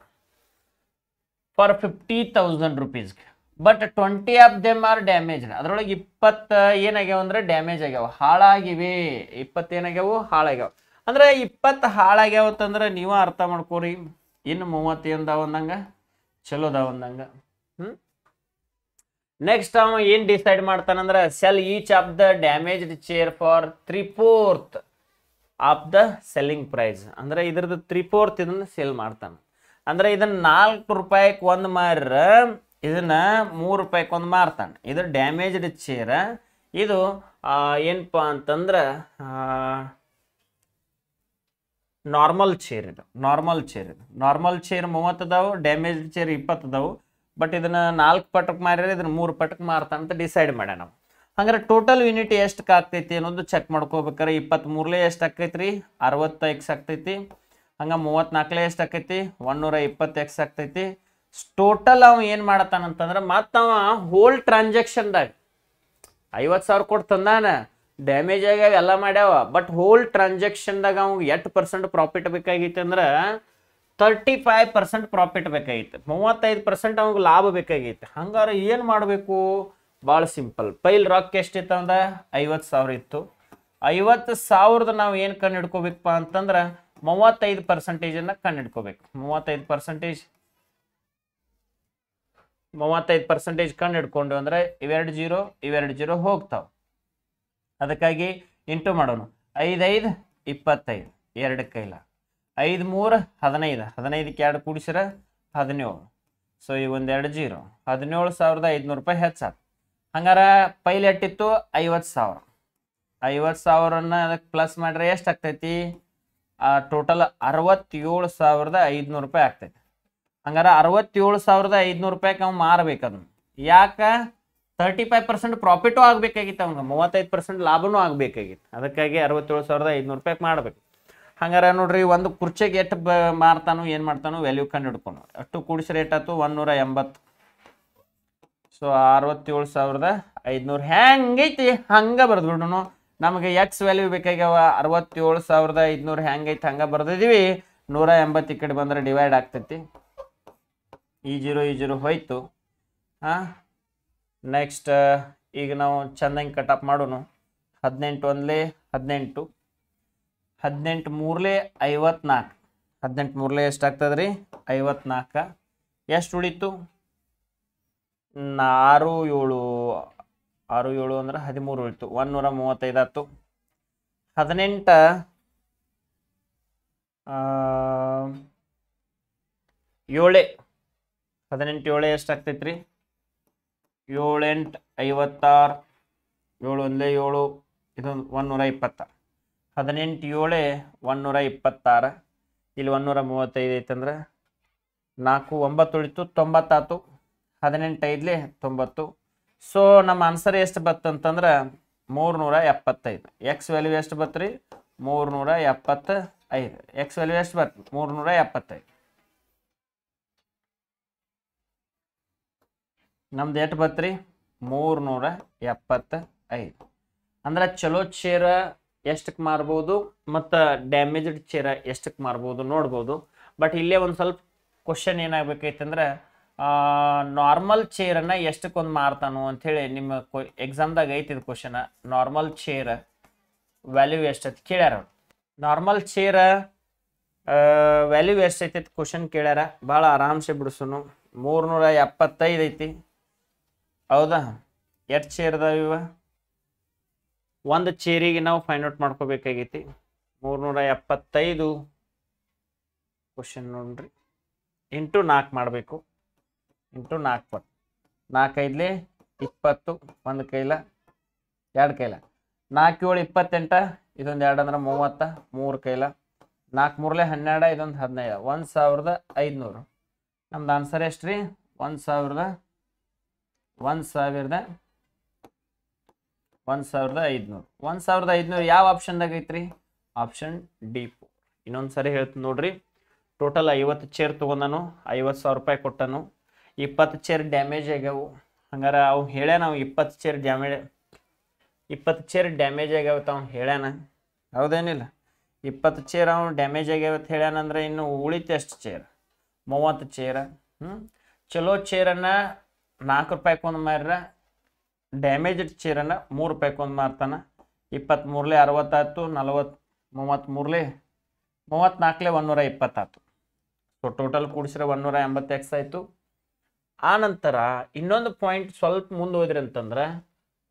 ಫಾರ್ ಫಿಫ್ಟಿ ತೌಸಂಡ್ ರುಪೀಸ್ಗೆ but twenty of them are damage ಅದರೊಳಗೆ ಇಪ್ಪತ್ತ ಏನಾಗ್ಯಾವ ಅಂದ್ರೆ ಡ್ಯಾಮೇಜ್ ಆಗ್ಯಾವ ಹಾಳಾಗಿವೆ ಇಪ್ಪತ್ತೇನಾಗ್ಯಾವು ಹಾಳಾಗ್ಯಾವ ಅಂದ್ರೆ ಇಪ್ಪತ್ತು ಹಾಳಾಗ್ಯಾವ ಅಂತಂದ್ರೆ ನೀವು ಅರ್ಥ ಮಾಡ್ಕೋರಿ ಇನ್ನು ಮೂವತ್ತು ಅದಾವ ಅಂದಂಗೆ ಚಲೋ ಅದಾವ ಅಂದಂಗೆ ನೆಕ್ಸ್ಟ್ ಅವ ಏನ್ ಡಿಸೈಡ್ ಅಂದ್ರೆ sell each of the damaged chair for three fourth of the selling price ಅಂದ್ರೆ ಇದ್ರದ್ದು ತ್ರೀ ಫೋರ್ತ್ ಇದನ್ನ ಸೇಲ್ ಮಾಡ್ತಾನೆ ಅಂದ್ರೆ ಇದನ್ನ ನಾಲ್ಕು ರೂಪಾಯಿಗೆ ಒಂದು ಮಾರ ಇದನ್ನ ಮೂರು ರೂಪಾಯಿಗೆ ಒಂದು ಮಾರ್ತಾನೆ ಇದು ಡ್ಯಾಮೇಜ್ಡ್ ಚೇರ್ ಇದು ಏನಪ್ಪ ಅಂತಂದ್ರೆ ನಾರ್ಮಲ್ ಚೇರ್ ಇದು ನಾರ್ಮಲ್ ಚೇರ್ ಇದು ನಾರ್ಮಲ್ ಚೇರ್ ಮೂವತ್ತು ಅದಾವು ಡ್ಯಾಮೇಜ್ಡ್ ಚೇರ್ ಇಪ್ಪತ್ತು ಅದಾವು ಬಟ್ ಇದನ್ನ ನಾಲ್ಕು ಪಟಕ್ ಮಾರ್ಯಾರ ಇದನ್ನ ಮೂರು ಪಟಕ್ಕೆ ಅಂತ ಡಿಸೈಡ್ ಮಾಡ್ಯಾ ನಾವು ಹಂಗಾರೆ ಟೋಟಲ್ ಯೂನಿಟ್ ಎಷ್ಟಕ್ಕೆ ಆಗ್ತೈತಿ ಅನ್ನೋದು ಚೆಕ್ ಮಾಡ್ಕೋಬೇಕಾರೆ ಇಪ್ಪತ್ತ್ಮೂರಲೇ ಎಷ್ಟು ಆಕೈತಿ ರೀ ಅರವತ್ತು ಎಕ್ಸ್ ಆಗ್ತೈತಿ ಹಂಗೆ ಮೂವತ್ತ್ನಾಲ್ಕಲೇ ಎಷ್ಟು ಆಕೈತಿ ಒಂದೂರ ಇಪ್ಪತ್ತು ಎಕ್ಸ್ ಆಗ್ತೈತಿ ಟೋಟಲ್ ಅವ ಏನು ಮಾಡತ್ತಾನಂತಂದ್ರೆ ಮತ್ತೆ ಅವ ಹೋಲ್ ಟ್ರಾನ್ಸಾಕ್ಷನ್ದಾಗ ಐವತ್ತು ಸಾವಿರ ಕೊಟ್ಟು ತಂದಾನ ಡ್ಯಾಮೇಜ್ ಆಗ್ಯಾವ ಎಲ್ಲ ಮಾಡ್ಯಾವ ಬಟ್ ಹೋಲ್ ಟ್ರಾನ್ಸಾಕ್ಷನ್ದಾಗ ಅವ್ಗೆ ಎಷ್ಟು ಪರ್ಸೆಂಟ್ ಪ್ರಾಫಿಟ್ ಬೇಕಾಗಿತ್ತು ಅಂದ್ರೆ ತರ್ಟಿ ಫೈವ್ ಪರ್ಸೆಂಟ್ ಪ್ರಾಫಿಟ್ ಬೇಕಾಗಿತ್ತು ಮೂವತ್ತೈದು ಪರ್ಸೆಂಟ್ ಅವ್ನಿಗೆ ಲಾಭ ಬೇಕಾಗಿತ್ತು ಹಂಗಾರೆ ಏನು ಮಾಡಬೇಕು ಭಾಳ ಸಿಂಪಲ್ ಪೈಲ್ ರಾಕ್ ಎಷ್ಟಿತ್ತು ಅಂದ್ರೆ ಐವತ್ತು ಸಾವಿರ ಇತ್ತು ಐವತ್ತು ಸಾವಿರದ ನಾವು ಏನು ಕಣ್ಣು ಹಿಡ್ಕೋಬೇಕಪ್ಪ ಅಂತಂದ್ರೆ ಮೂವತ್ತೈದು ಪರ್ಸೆಂಟೇಜನ್ನು ಕಣ್ಣು ಹಿಡ್ಕೋಬೇಕು ಮೂವತ್ತೈದು ಪರ್ಸೆಂಟೇಜ್ ಮೂವತ್ತೈದು ಪರ್ಸೆಂಟೇಜ್ ಕಣ್ಣು ಹಿಡ್ಕೊಂಡು ಅಂದರೆ ಇವೆರಡು ಜೀರೋ ಇವೆರಡು ಜೀರೋ ಹೋಗ್ತಾವೆ ಅದಕ್ಕಾಗಿ ಇಂಟು ಮಾಡೋಣ ಐದೈದು ಇಪ್ಪತ್ತೈದು ಎರಡು ಕೈಲ ಐದು ಮೂರು ಹದಿನೈದು ಹದಿನೈದಕ್ಕೆ ಎರಡು ಕೂಡಿಸಿರ ಹದಿನೇಳು ಸೊ ಈ ಒಂದೆರಡು ಜೀರೋ ಹದಿನೇಳು ಸಾವಿರದ ಐದುನೂರು ರೂಪಾಯಿ ಹೆಚ್ಚಾತು ಹಂಗಾರ ಪೈಲ್ ಎಟ್ಟಿತ್ತು ಐವತ್ತು ಸಾವಿರ ಐವತ್ತು ಸಾವಿರನ ಅದಕ್ಕೆ ಪ್ಲಸ್ ಮಾಡಿದ್ರೆ ಎಷ್ಟು ಆಗ್ತೈತಿ ಟೋಟಲ್ ಅರವತ್ತೇಳು ಸಾವಿರದ ಐದುನೂರು ರೂಪಾಯಿ ಆಗ್ತೈತಿ ಹಂಗಾರ ಅರವತ್ತೇಳು ಸಾವಿರದ ಐದುನೂರು ರೂಪಾಯಿಗೆ ಅವ್ನು ಮಾರಬೇಕು ಅದನ್ನು ಯಾಕೆ ತರ್ಟಿ ಫೈವ್ ಪರ್ಸೆಂಟ್ ಪ್ರಾಫಿಟೂ ಆಗಬೇಕಾಗಿತ್ತು ಅವ್ನಿಗೆ ಮೂವತ್ತೈದು ಪರ್ಸೆಂಟ್ ಲಾಭನೂ ಆಗಬೇಕಾಗಿತ್ತು ಅದಕ್ಕಾಗಿ ಅರವತ್ತೇಳು ಸಾವಿರದ ಐದುನೂರು ರೂಪಾಯಿಗೆ ಮಾಡಬೇಕು ಹಂಗಾರೆ ನೋಡ್ರಿ ಒಂದು ಕುರ್ಚೆಗೆ ಎಷ್ಟು ಬ ಮಾರ್ತಾನು ಏನು ಮಾಡ್ತಾನು ವ್ಯಾಲ್ಯೂ ಕಂಡು ಹಿಡ್ಕೊಂಡು ಅಷ್ಟು ಕೂಡಿಸಿ ರೇಟ್ ಆಯ್ತು ಒಂದೂರ ಎಂಬತ್ತು ಸೊ ಅರವತ್ತೇಳು ಸಾವಿರದ ಐದುನೂರು ಹೆಂಗೈತಿ ಹಂಗೆ ಬರೆದ್ಬಿಡೋನು ನಮಗೆ ಎಕ್ಸ್ ವ್ಯಾಲ್ಯೂ ಬೇಕಾಗ್ಯಾವ ಅರವತ್ತೇಳು ಸಾವಿರದ ಐದುನೂರು ಹೆಂಗೈತಿ ಹಂಗೆ ಬರೆದಿದ್ದೀವಿ ನೂರ ಎಂಬತ್ತು ಈ ಕಡೆ ಬಂದರೆ ಡಿವೈಡ್ ಆಗ್ತೈತಿ ಈ ಜೀರೋ ಈ ಜೀರೋ ಹೋಯ್ತು ಹಾಂ ನೆಕ್ಸ್ಟ್ ಈಗ ನಾವು ಚೆಂದಂಗೆ ಕಟಪ್ ಅಪ್ ಮಾಡೋಣ ಹದಿನೆಂಟು ಒಂದಲೇ ಹದಿನೆಂಟು ಹದಿನೆಂಟು ಮೂರ್ಲೆ ಐವತ್ನಾಲ್ಕು ಹದಿನೆಂಟು ಮೂರ್ಲೆ ಎಷ್ಟಾಗ್ತದೆ ರೀ ಐವತ್ನಾಲ್ಕು ಎಷ್ಟು ಉಳೀತು ಆರು ಏಳು ಆರು ಏಳು ಅಂದ್ರೆ ಹದಿಮೂರು ಉಳಿತು ಒಂದೂರ ಮೂವತ್ತೈದು ಆಯ್ತು ಹದಿನೆಂಟ ಏಳೆ ಹದಿನೆಂಟು ಏಳೆ ಎಷ್ಟಾಗ್ತೈತ್ರಿ ಏಳೆಂಟು ಐವತ್ತಾರು ಏಳು ಒಂದೇ ಏಳು ಇದೊಂದು ನೂರ ಇಪ್ಪತ್ತ ಹದಿನೆಂಟು ಏಳು ಒಂದುನೂರ ಇಪ್ಪತ್ತಾರು ಇಲ್ಲಿ ಒಂದೂರ ಮೂವತ್ತೈದು ಐತಂದ್ರೆ ನಾಲ್ಕು ಒಂಬತ್ತು ಉಳಿತು ತೊಂಬತ್ತಾತು ಹದಿನೆಂಟೈದ್ಲಿ ತೊಂಬತ್ತು ಸೊ ನಮ್ಮ ಆನ್ಸರ್ ಎಷ್ಟು ಬತ್ತಂತಂದ್ರೆ ಮೂರ್ನೂರ ಎಪ್ಪತ್ತೈದು ಎಕ್ಸ್ ವ್ಯಾಲ್ಯೂ ಎಷ್ಟು ರೀ ಮೂರ್ನೂರ ಎಪ್ಪತ್ತ ಐದು ಎಕ್ಸ್ ವ್ಯಾಲ್ಯೂ ಎಷ್ಟು ಬತ್ ಮೂರ್ನೂರ ಎಪ್ಪತ್ತೈದು ನಮ್ದು ಎಷ್ಟು ರೀ ಮೂರ್ನೂರ ಎಪ್ಪತ್ತ ಐದು ಅಂದ್ರೆ ಚಲೋ ಚೇರ ಎಷ್ಟಕ್ಕೆ ಮಾರ್ಬೋದು ಮತ್ತು ಡ್ಯಾಮೇಜ್ಡ್ ಚೇರ ಎಷ್ಟಕ್ಕೆ ಮಾರ್ಬೋದು ನೋಡ್ಬೋದು ಬಟ್ ಇಲ್ಲೇ ಒಂದು ಸ್ವಲ್ಪ ಕ್ವಶನ್ ಏನಾಗಬೇಕೈತಂದ್ರೆ ನಾರ್ಮಲ್ ಚೇರನ್ನು ಎಷ್ಟಕ್ಕೊಂದು ಮಾರ್ತಾನು ಅಂಥೇಳಿ ನಿಮ್ಮ ಕ್ವ ಎಕ್ಸಾಮ್ದಾಗ ಐತಿ ಇದು ಕ್ವಶನ ನಾರ್ಮಲ್ ಚೇರ್ ವ್ಯಾಲ್ಯೂ ಎಷ್ಟೈತಿ ಕೇಳ್ಯಾರ ನಾರ್ಮಲ್ ಚೇರ ವ್ಯಾಲ್ಯೂ ಎಷ್ಟೈತಿ ಕ್ವಶನ್ ಕೇಳ್ಯಾರ ಭಾಳ ಆರಾಮ್ಸೆ ಬಿಡಿಸೋನು ನೂರ ಎಪ್ಪತ್ತೈದು ಐತಿ ಹೌದಾ ಎಷ್ಟು ಚೇರ್ ಇವ ಒಂದು ಚೇರಿಗೆ ನಾವು ಫೈಂಡ್ ಔಟ್ ಮಾಡ್ಕೋಬೇಕಾಗೈತಿ ಮೂರ್ನೂರ ಎಪ್ಪತ್ತೈದು ಕ್ವಶನ್ ನೋಡ್ರಿ ಇಂಟು ನಾಲ್ಕು ಮಾಡಬೇಕು ಇಂಟು ನಾಲ್ಕು ಬಟ್ ನಾಲ್ಕೈದ್ಲಿ ಇಪ್ಪತ್ತು ಒಂದು ಕೈಲ ಎರಡು ಕೈಲ ನಾಲ್ಕು ಏಳು ಇಪ್ಪತ್ತೆಂಟು ಇದೊಂದು ಎರಡು ಅಂದ್ರೆ ಮೂವತ್ತ ಮೂರು ಕೈಲ ನಾಲ್ಕು ಮೂರಲೆ ಹನ್ನೆರಡು ಇದೊಂದು ಹದಿನೈದು ಒಂದು ಸಾವಿರದ ಐದುನೂರು ನಮ್ದು ಆನ್ಸರ್ ಎಷ್ಟು ರೀ ಒಂದು ಸಾವಿರದ ಒಂದು ಸಾವಿರದ ಒಂದು ಸಾವಿರದ ಐದುನೂರು ಒಂದು ಸಾವಿರದ ಐದುನೂರು ಯಾವ ಆಪ್ಷನ್ದಾಗ ಐತ್ರಿ ಆಪ್ಷನ್ ಡಿ ಫೋರ್ ಇನ್ನೊಂದು ಸರಿ ಹೇಳ್ತೀನಿ ನೋಡ್ರಿ ಟೋಟಲ್ ಐವತ್ತು ಚೇರ್ ತೊಗೊಂಡನು ಐವತ್ತು ಸಾವಿರ ರೂಪಾಯಿ ಕೊಟ್ಟನು ಇಪ್ಪತ್ತು ಚೇರ್ ಡ್ಯಾಮೇಜ್ ಆಗ್ಯಾವು ಹಂಗಾರ ಅವು ಹೇಳ್ಯಾನ ನಾವು ಇಪ್ಪತ್ತು ಚೇರ್ ಡ್ಯಾಮೇಜ್ ಇಪ್ಪತ್ತು ಚೇರ್ ಡ್ಯಾಮೇಜ್ ಆಗ್ಯಾವತ್ತ ಅವ್ನು ಹೇಳ್ಯಾನ ಹೌದೇನಿಲ್ಲ ಇಪ್ಪತ್ತು ಚೇರ್ ಅವ್ನು ಡ್ಯಾಮೇಜ್ ಆಗ್ಯಾವತ್ತು ಅಂದ್ರೆ ಇನ್ನು ಉಳಿತು ಎಷ್ಟು ಚೇರ್ ಮೂವತ್ತು ಚೇರ ಹ್ಞೂ ಚಲೋ ಚೇರನ್ನು ನಾಲ್ಕು ರೂಪಾಯಿ ಒಂದು ಮಾರ್ರ ಡ್ಯಾಮೇಜ್ಡ್ ಚೀರನ ಮೂರು ರೂಪಾಯಿಗೆ ಒಂದು ಮಾರ್ತಾನೆ ಇಪ್ಪತ್ತ್ಮೂರಲೆ ಅರವತ್ತಾಯ್ತು ನಲವತ್ತು ಮೂವತ್ತ್ಮೂರಲೆ ಮೂವತ್ತ್ನಾಲ್ಕಲೆ ಒಂದೂರ ಇಪ್ಪತ್ತಾಯ್ತು ಸೊ ಟೋಟಲ್ ಕೂಡಿಸಿದ್ರೆ ಒಂದೂರ ಎಂಬತ್ತು ಎಕ್ಸ್ ಆಯಿತು ಆನಂತರ ಇನ್ನೊಂದು ಪಾಯಿಂಟ್ ಸ್ವಲ್ಪ ಮುಂದೆ ಹೋದ್ರಿ ಅಂತಂದ್ರೆ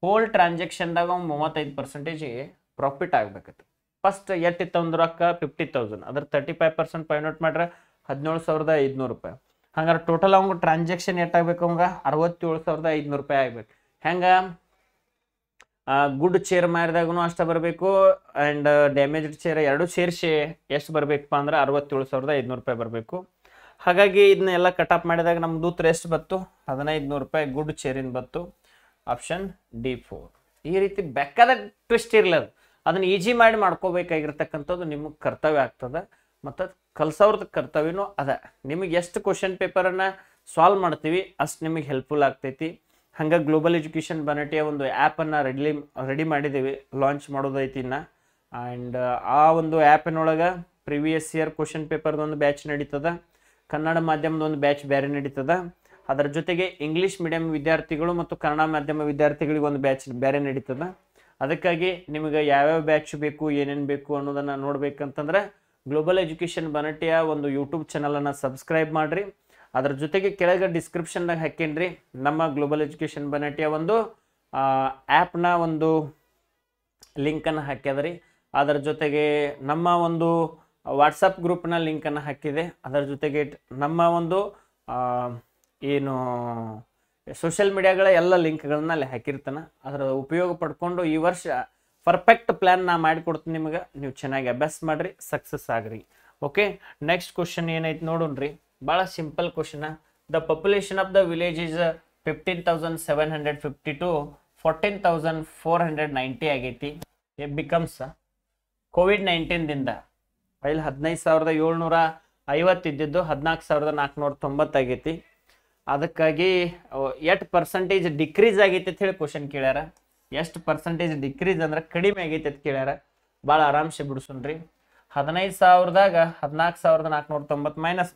ಹೋಲ್ ಟ್ರಾನ್ಸಾಕ್ಷನ್ದಾಗ ಒಂದು ಮೂವತ್ತೈದು ಪರ್ಸೆಂಟೇಜಿಗೆ ಪ್ರಾಫಿಟ್ ಆಗಬೇಕಿತ್ತು ಫಸ್ಟ್ ಎಷ್ಟಿತ್ತು ಒಂದು ರೊಕ್ಕ ಫಿಫ್ಟಿ ತೌಸಂಡ್ ಅದ್ರ ತರ್ಟಿ ಫೈವ್ ಪರ್ಸೆಂಟ್ ನೋಟ್ ಮಾಡ್ರೆ ಹದಿನೇಳು ಸಾವಿರದ ಐದುನೂರು ರೂಪಾಯಿ ಹಂಗಾರೆ ಟೋಟಲ್ ಅವ್ನು ಟ್ರಾನ್ಸಾಕ್ಷನ್ ಎಷ್ಟಾಗಬೇಕು ಅವಂಗ ಅರವತ್ತೇಳು ಸಾವಿರದ ಐದುನೂರು ರೂಪಾಯಿ ಆಗ್ಬೇಕು ಹೆಂಗ ಗುಡ್ ಚೇರ್ ಮಾರಿದಾಗೂ ಅಷ್ಟೇ ಬರಬೇಕು ಆ್ಯಂಡ್ ಡ್ಯಾಮೇಜ್ಡ್ ಚೇರ್ ಎರಡು ಸೇರಿಸಿ ಎಷ್ಟು ಬರಬೇಕಪ್ಪ ಅಂದ್ರೆ ಅರವತ್ತೇಳು ಸಾವಿರದ ಐದುನೂರು ರೂಪಾಯಿ ಬರಬೇಕು ಹಾಗಾಗಿ ಇದನ್ನೆಲ್ಲ ಕಟ್ ಅಪ್ ಮಾಡಿದಾಗ ನಮ್ಮ ದೂತ್ರ ಎಷ್ಟು ಬತ್ತು ಹದಿನೈದು ನೂರು ರೂಪಾಯಿ ಗುಡ್ ಚೇರಿನ ಬತ್ತು ಆಪ್ಷನ್ ಡಿ ಫೋರ್ ಈ ರೀತಿ ಬೆಕ್ಕದ ಟ್ವಿಸ್ಟ್ ಅದು ಅದನ್ನು ಈಜಿ ಮಾಡಿ ಮಾಡ್ಕೋಬೇಕಾಗಿರ್ತಕ್ಕಂಥದ್ದು ನಿಮಗೆ ಕರ್ತವ್ಯ ಆಗ್ತದೆ ಮತ್ತು ಕಲ್ಸೋರ್ದು ಕರ್ತವ್ಯನೂ ಅದ ನಿಮಗೆ ಎಷ್ಟು ಕ್ವಶನ್ ಪೇಪರನ್ನು ಸಾಲ್ವ್ ಮಾಡ್ತೀವಿ ಅಷ್ಟು ನಿಮಗೆ ಹೆಲ್ಪ್ಫುಲ್ ಆಗ್ತೈತಿ ಹಂಗೆ ಗ್ಲೋಬಲ್ ಎಜುಕೇಷನ್ ಬನಟಿಯ ಒಂದು ಆ್ಯಪನ್ನು ರೆಡಿ ರೆಡಿ ಮಾಡಿದ್ದೀವಿ ಲಾಂಚ್ ಮಾಡೋದೈತಿ ಇನ್ನು ಆ್ಯಂಡ್ ಆ ಒಂದು ಆ್ಯಪಿನೊಳಗೆ ಪ್ರಿವಿಯಸ್ ಇಯರ್ ಕ್ವಶನ್ ಪೇಪರ್ದೊಂದು ಬ್ಯಾಚ್ ನಡೀತದೆ ಕನ್ನಡ ಮಾಧ್ಯಮದ ಒಂದು ಬ್ಯಾಚ್ ಬೇರೆ ನಡೀತದೆ ಅದರ ಜೊತೆಗೆ ಇಂಗ್ಲೀಷ್ ಮೀಡಿಯಂ ವಿದ್ಯಾರ್ಥಿಗಳು ಮತ್ತು ಕನ್ನಡ ಮಾಧ್ಯಮ ವಿದ್ಯಾರ್ಥಿಗಳಿಗೆ ಒಂದು ಬ್ಯಾಚ್ ಬೇರೆ ನಡೀತದೆ ಅದಕ್ಕಾಗಿ ನಿಮಗೆ ಯಾವ್ಯಾವ ಬ್ಯಾಚ್ ಬೇಕು ಏನೇನು ಬೇಕು ಅನ್ನೋದನ್ನು ನೋಡಬೇಕಂತಂದ್ರೆ ಗ್ಲೋಬಲ್ ಎಜುಕೇಷನ್ ಬನಟಿಯ ಒಂದು ಯೂಟ್ಯೂಬ್ ಚಾನಲನ್ನು ಸಬ್ಸ್ಕ್ರೈಬ್ ಮಾಡಿರಿ ಅದ್ರ ಜೊತೆಗೆ ಕೆಳಗೆ ಡಿಸ್ಕ್ರಿಪ್ಷನ್ನಾಗ ಹಾಕೇನ್ರಿ ನಮ್ಮ ಗ್ಲೋಬಲ್ ಎಜುಕೇಷನ್ ಬನಟಿಯ ಒಂದು ಆ್ಯಪ್ನ ಒಂದು ಲಿಂಕನ್ನು ಹಾಕ್ಯದ್ರಿ ಅದರ ಜೊತೆಗೆ ನಮ್ಮ ಒಂದು ವಾಟ್ಸಪ್ ಗ್ರೂಪ್ನ ಲಿಂಕನ್ನು ಹಾಕಿದೆ ಅದರ ಜೊತೆಗೆ ನಮ್ಮ ಒಂದು ಏನು ಸೋಷಿಯಲ್ ಮೀಡಿಯಾಗಳ ಎಲ್ಲ ಲಿಂಕ್ಗಳನ್ನ ಅಲ್ಲಿ ಹಾಕಿರ್ತಾನೆ ಅದರ ಉಪಯೋಗ ಪಡ್ಕೊಂಡು ಈ ವರ್ಷ ಪರ್ಫೆಕ್ಟ್ ಪ್ಲ್ಯಾನ್ ನಾ ಮಾಡಿಕೊಡ್ತೀನಿ ನಿಮಗೆ ನೀವು ಚೆನ್ನಾಗಿ ಅಭ್ಯಾಸ ಮಾಡಿರಿ ಸಕ್ಸಸ್ ಆಗ್ರಿ ಓಕೆ ನೆಕ್ಸ್ಟ್ ಕ್ವಶನ್ ಏನೈತೆ ನೋಡೋಣ್ರಿ ಭಾಳ simple question the population of the village is fifteen thousand seven hundred fifty to fourteen thousand four hundred ninety ಆಗೈತಿ ಬಿಕಮ್ಸ್ ಕೋವಿಡ್ ನೈನ್ಟೀನ್ದಿಂದ ಅಲ್ಲಿ ಹದಿನೈದು ಸಾವಿರದ ಏಳ್ನೂರ ಐವತ್ತು ಇದ್ದಿದ್ದು ಹದಿನಾಲ್ಕು ಸಾವಿರದ ನಾಲ್ಕುನೂರ ತೊಂಬತ್ತು ಆಗೈತಿ ಅದಕ್ಕಾಗಿ ಎಷ್ಟು ಪರ್ಸೆಂಟೇಜ್ ಡಿಕ್ರೀಸ್ ಆಗೈತಿ ಅಂತ ಹೇಳಿ ಕ್ವಶನ್ ಕೇಳ್ಯಾರ ಎಷ್ಟು ಪರ್ಸೆಂಟೇಜ್ ಡಿಕ್ರೀಸ್ ಅಂದ್ರೆ ಕಡಿಮೆ ಆಗೈತಿ ಅಂತ ಕೇಳ್ಯಾರ ಭಾಳ ಆರಾಮ್ಸೆ ಬಿಡಿಸೋಣ್ರಿ ಹದಿನೈದು ಸಾವಿರದಾಗ ಹದಿನಾಲ್ಕು ಸಾವಿರದ ನಾಲ್ಕುನೂರ ತೊಂಬತ್ತು ಮೈನಸ್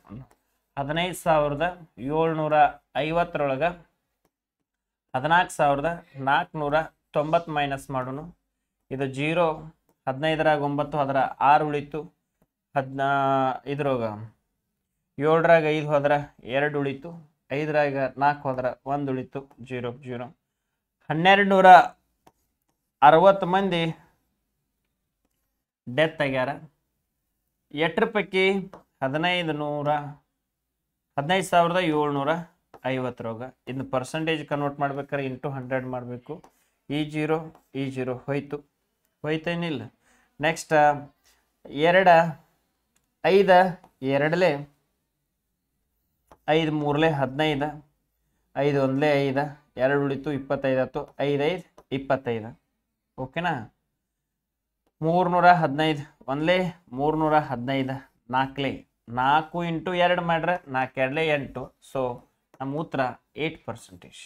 ಹದಿನೈದು ಸಾವಿರದ ಏಳ್ನೂರ ಐವತ್ತರೊಳಗೆ ಹದಿನಾಲ್ಕು ಸಾವಿರದ ನಾಲ್ಕುನೂರ ತೊಂಬತ್ತು ಮೈನಸ್ ಮಾಡೋಣ ಇದು ಜೀರೋ ಹದಿನೈದರಾಗ ಒಂಬತ್ತು ಅದರ ಆರು ಉಳಿತು ಹದಿನಾ ಇದ್ರಾಗ ಏಳರಾಗ ಐದು ಹೋದ್ರೆ ಎರಡು ಉಳಿತು ಐದರಾಗ ನಾಲ್ಕು ಹೋದ್ರೆ ಒಂದು ಉಳಿತು ಜೀರೋ ಜೀರೋ ಹನ್ನೆರಡು ನೂರ ಅರವತ್ತು ಮಂದಿ ಡೆತ್ ಆಗ್ಯಾರ ಎಟ್ರ ಪೈಕಿ ಹದಿನೈದು ನೂರ ಹದಿನೈದು ಸಾವಿರದ ಏಳ್ನೂರ ಐವತ್ತು ರೋಗ ಇನ್ನು ಪರ್ಸೆಂಟೇಜ್ ಕನ್ವರ್ಟ್ ಮಾಡ್ಬೇಕಾದ್ರೆ ಇಂಟು ಹಂಡ್ರೆಡ್ ಮಾಡಬೇಕು ಈ ಜೀರೋ ಈ ಜೀರೋ ಹೋಯ್ತು ಹೋಯ್ತೇನಿಲ್ಲ ನೆಕ್ಸ್ಟ್ ಎರಡ ಐದ ಎರಡಲೇ ಐದು ಮೂರಲೇ ಹದಿನೈದು ಐದು ಒಂದಲೇ ಐದು ಎರಡು ಉಳಿತು ಇಪ್ಪತ್ತೈದು ಹತ್ತು ಐದು ಇಪ್ಪತ್ತೈದು ಓಕೆನಾ ಮೂರ್ನೂರ ಹದಿನೈದು ಒಂದಲೇ ಮೂರ್ನೂರ ಹದಿನೈದು ನಾಲ್ಕಲೇ ನಾಲ್ಕು ಇಂಟು ಎರಡು ಮಾಡ್ರೆ ನಾಲ್ಕು ಎರಡೇ ಎಂಟು ಸೊ ನಮ್ಮ ಉತ್ತರ ಏಯ್ಟ್ ಪರ್ಸೆಂಟೇಜ್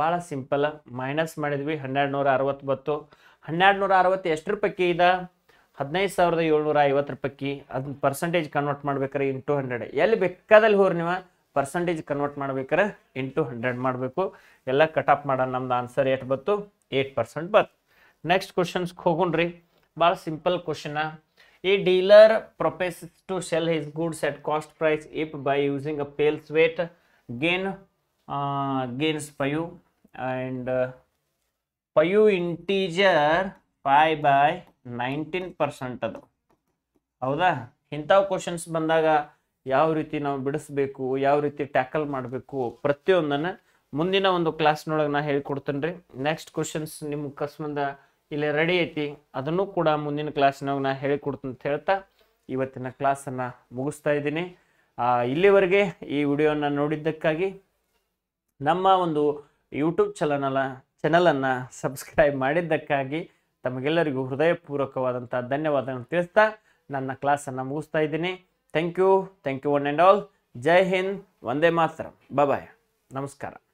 ಭಾಳ ಸಿಂಪಲ್ ಮೈನಸ್ ಮಾಡಿದ್ವಿ ಹನ್ನೆರಡು ನೂರ ಬತ್ತು ಹನ್ನೆರಡು ನೂರ ಅರವತ್ತು ಎಷ್ಟು ರೂಪಾಯಿ ಇದೆ ಹದಿನೈದು ಸಾವಿರದ ಏಳ್ನೂರ ಐವತ್ತು ರೂಪಾಯಿ ಅದನ್ನ ಪರ್ಸೆಂಟೇಜ್ ಕನ್ವರ್ಟ್ ಮಾಡ್ಬೇಕಾರೆ ಇಂಟು ಹಂಡ್ರೆಡ್ ಎಲ್ಲಿ ಬೇಕಾದಲ್ಲಿ ಹೋರ್ ನೀವು ಪರ್ಸೆಂಟೇಜ್ ಕನ್ವರ್ಟ್ ಮಾಡ್ಬೇಕಾರೆ ಇಂಟು ಹಂಡ್ರೆಡ್ ಮಾಡಬೇಕು ಎಲ್ಲ ಕಟ್ ಆಫ್ ಮಾಡೋಣ ನಮ್ದು ಆನ್ಸರ್ ಏಟ್ ಬತ್ತು ಏಟ್ ಪರ್ಸೆಂಟ್ ಬತ್ತು ನೆಕ್ಸ್ಟ್ ಕ್ವಶನ್ಸ್ಗೆ ಹೋಗುಣ್ರಿ ಭಾಳ simple question A dealer proposes to sell his goods at cost price if by using a pale sweat gain uh, gains payu and uh, payu integer pi by 19 percent ಅದು ಹೌದಾ ಇಂಥವು questions ಬಂದಾಗ ಯಾವ ರೀತಿ ನಾವು ಬಿಡಿಸ್ಬೇಕು ಯಾವ ರೀತಿ ಟ್ಯಾಕಲ್ ಮಾಡಬೇಕು ಪ್ರತಿಯೊಂದನ್ನು ಮುಂದಿನ ಒಂದು ಕ್ಲಾಸ್ನೊಳಗೆ ನಾ ಹೇಳ್ಕೊಡ್ತೇನೆ ರೀ ನೆಕ್ಸ್ಟ್ ಕ್ವಶನ್ಸ್ ನಿಮ್ಮ ಕಸ್ಮಂದ ಇಲ್ಲಿ ರೆಡಿ ಐತಿ ಅದನ್ನು ಕೂಡ ಮುಂದಿನ ಕ್ಲಾಸ್ನಾಗ ನಾ ಅಂತ ಹೇಳ್ತಾ ಇವತ್ತಿನ ಕ್ಲಾಸನ್ನು ಮುಗಿಸ್ತಾ ಇದ್ದೀನಿ ಇಲ್ಲಿವರೆಗೆ ಈ ವಿಡಿಯೋನ ನೋಡಿದ್ದಕ್ಕಾಗಿ ನಮ್ಮ ಒಂದು ಯೂಟ್ಯೂಬ್ ಚಲನಲ ಚಾನಲನ್ನು ಸಬ್ಸ್ಕ್ರೈಬ್ ಮಾಡಿದ್ದಕ್ಕಾಗಿ ತಮಗೆಲ್ಲರಿಗೂ ಹೃದಯಪೂರ್ವಕವಾದಂಥ ಧನ್ಯವಾದಗಳನ್ನು ತಿಳಿಸ್ತಾ ನನ್ನ ಕ್ಲಾಸನ್ನು ಮುಗಿಸ್ತಾ ಇದ್ದೀನಿ thank you thank you one and all Jai Hind Vande Mataram ಬಾಯ್ ನಮಸ್ಕಾರ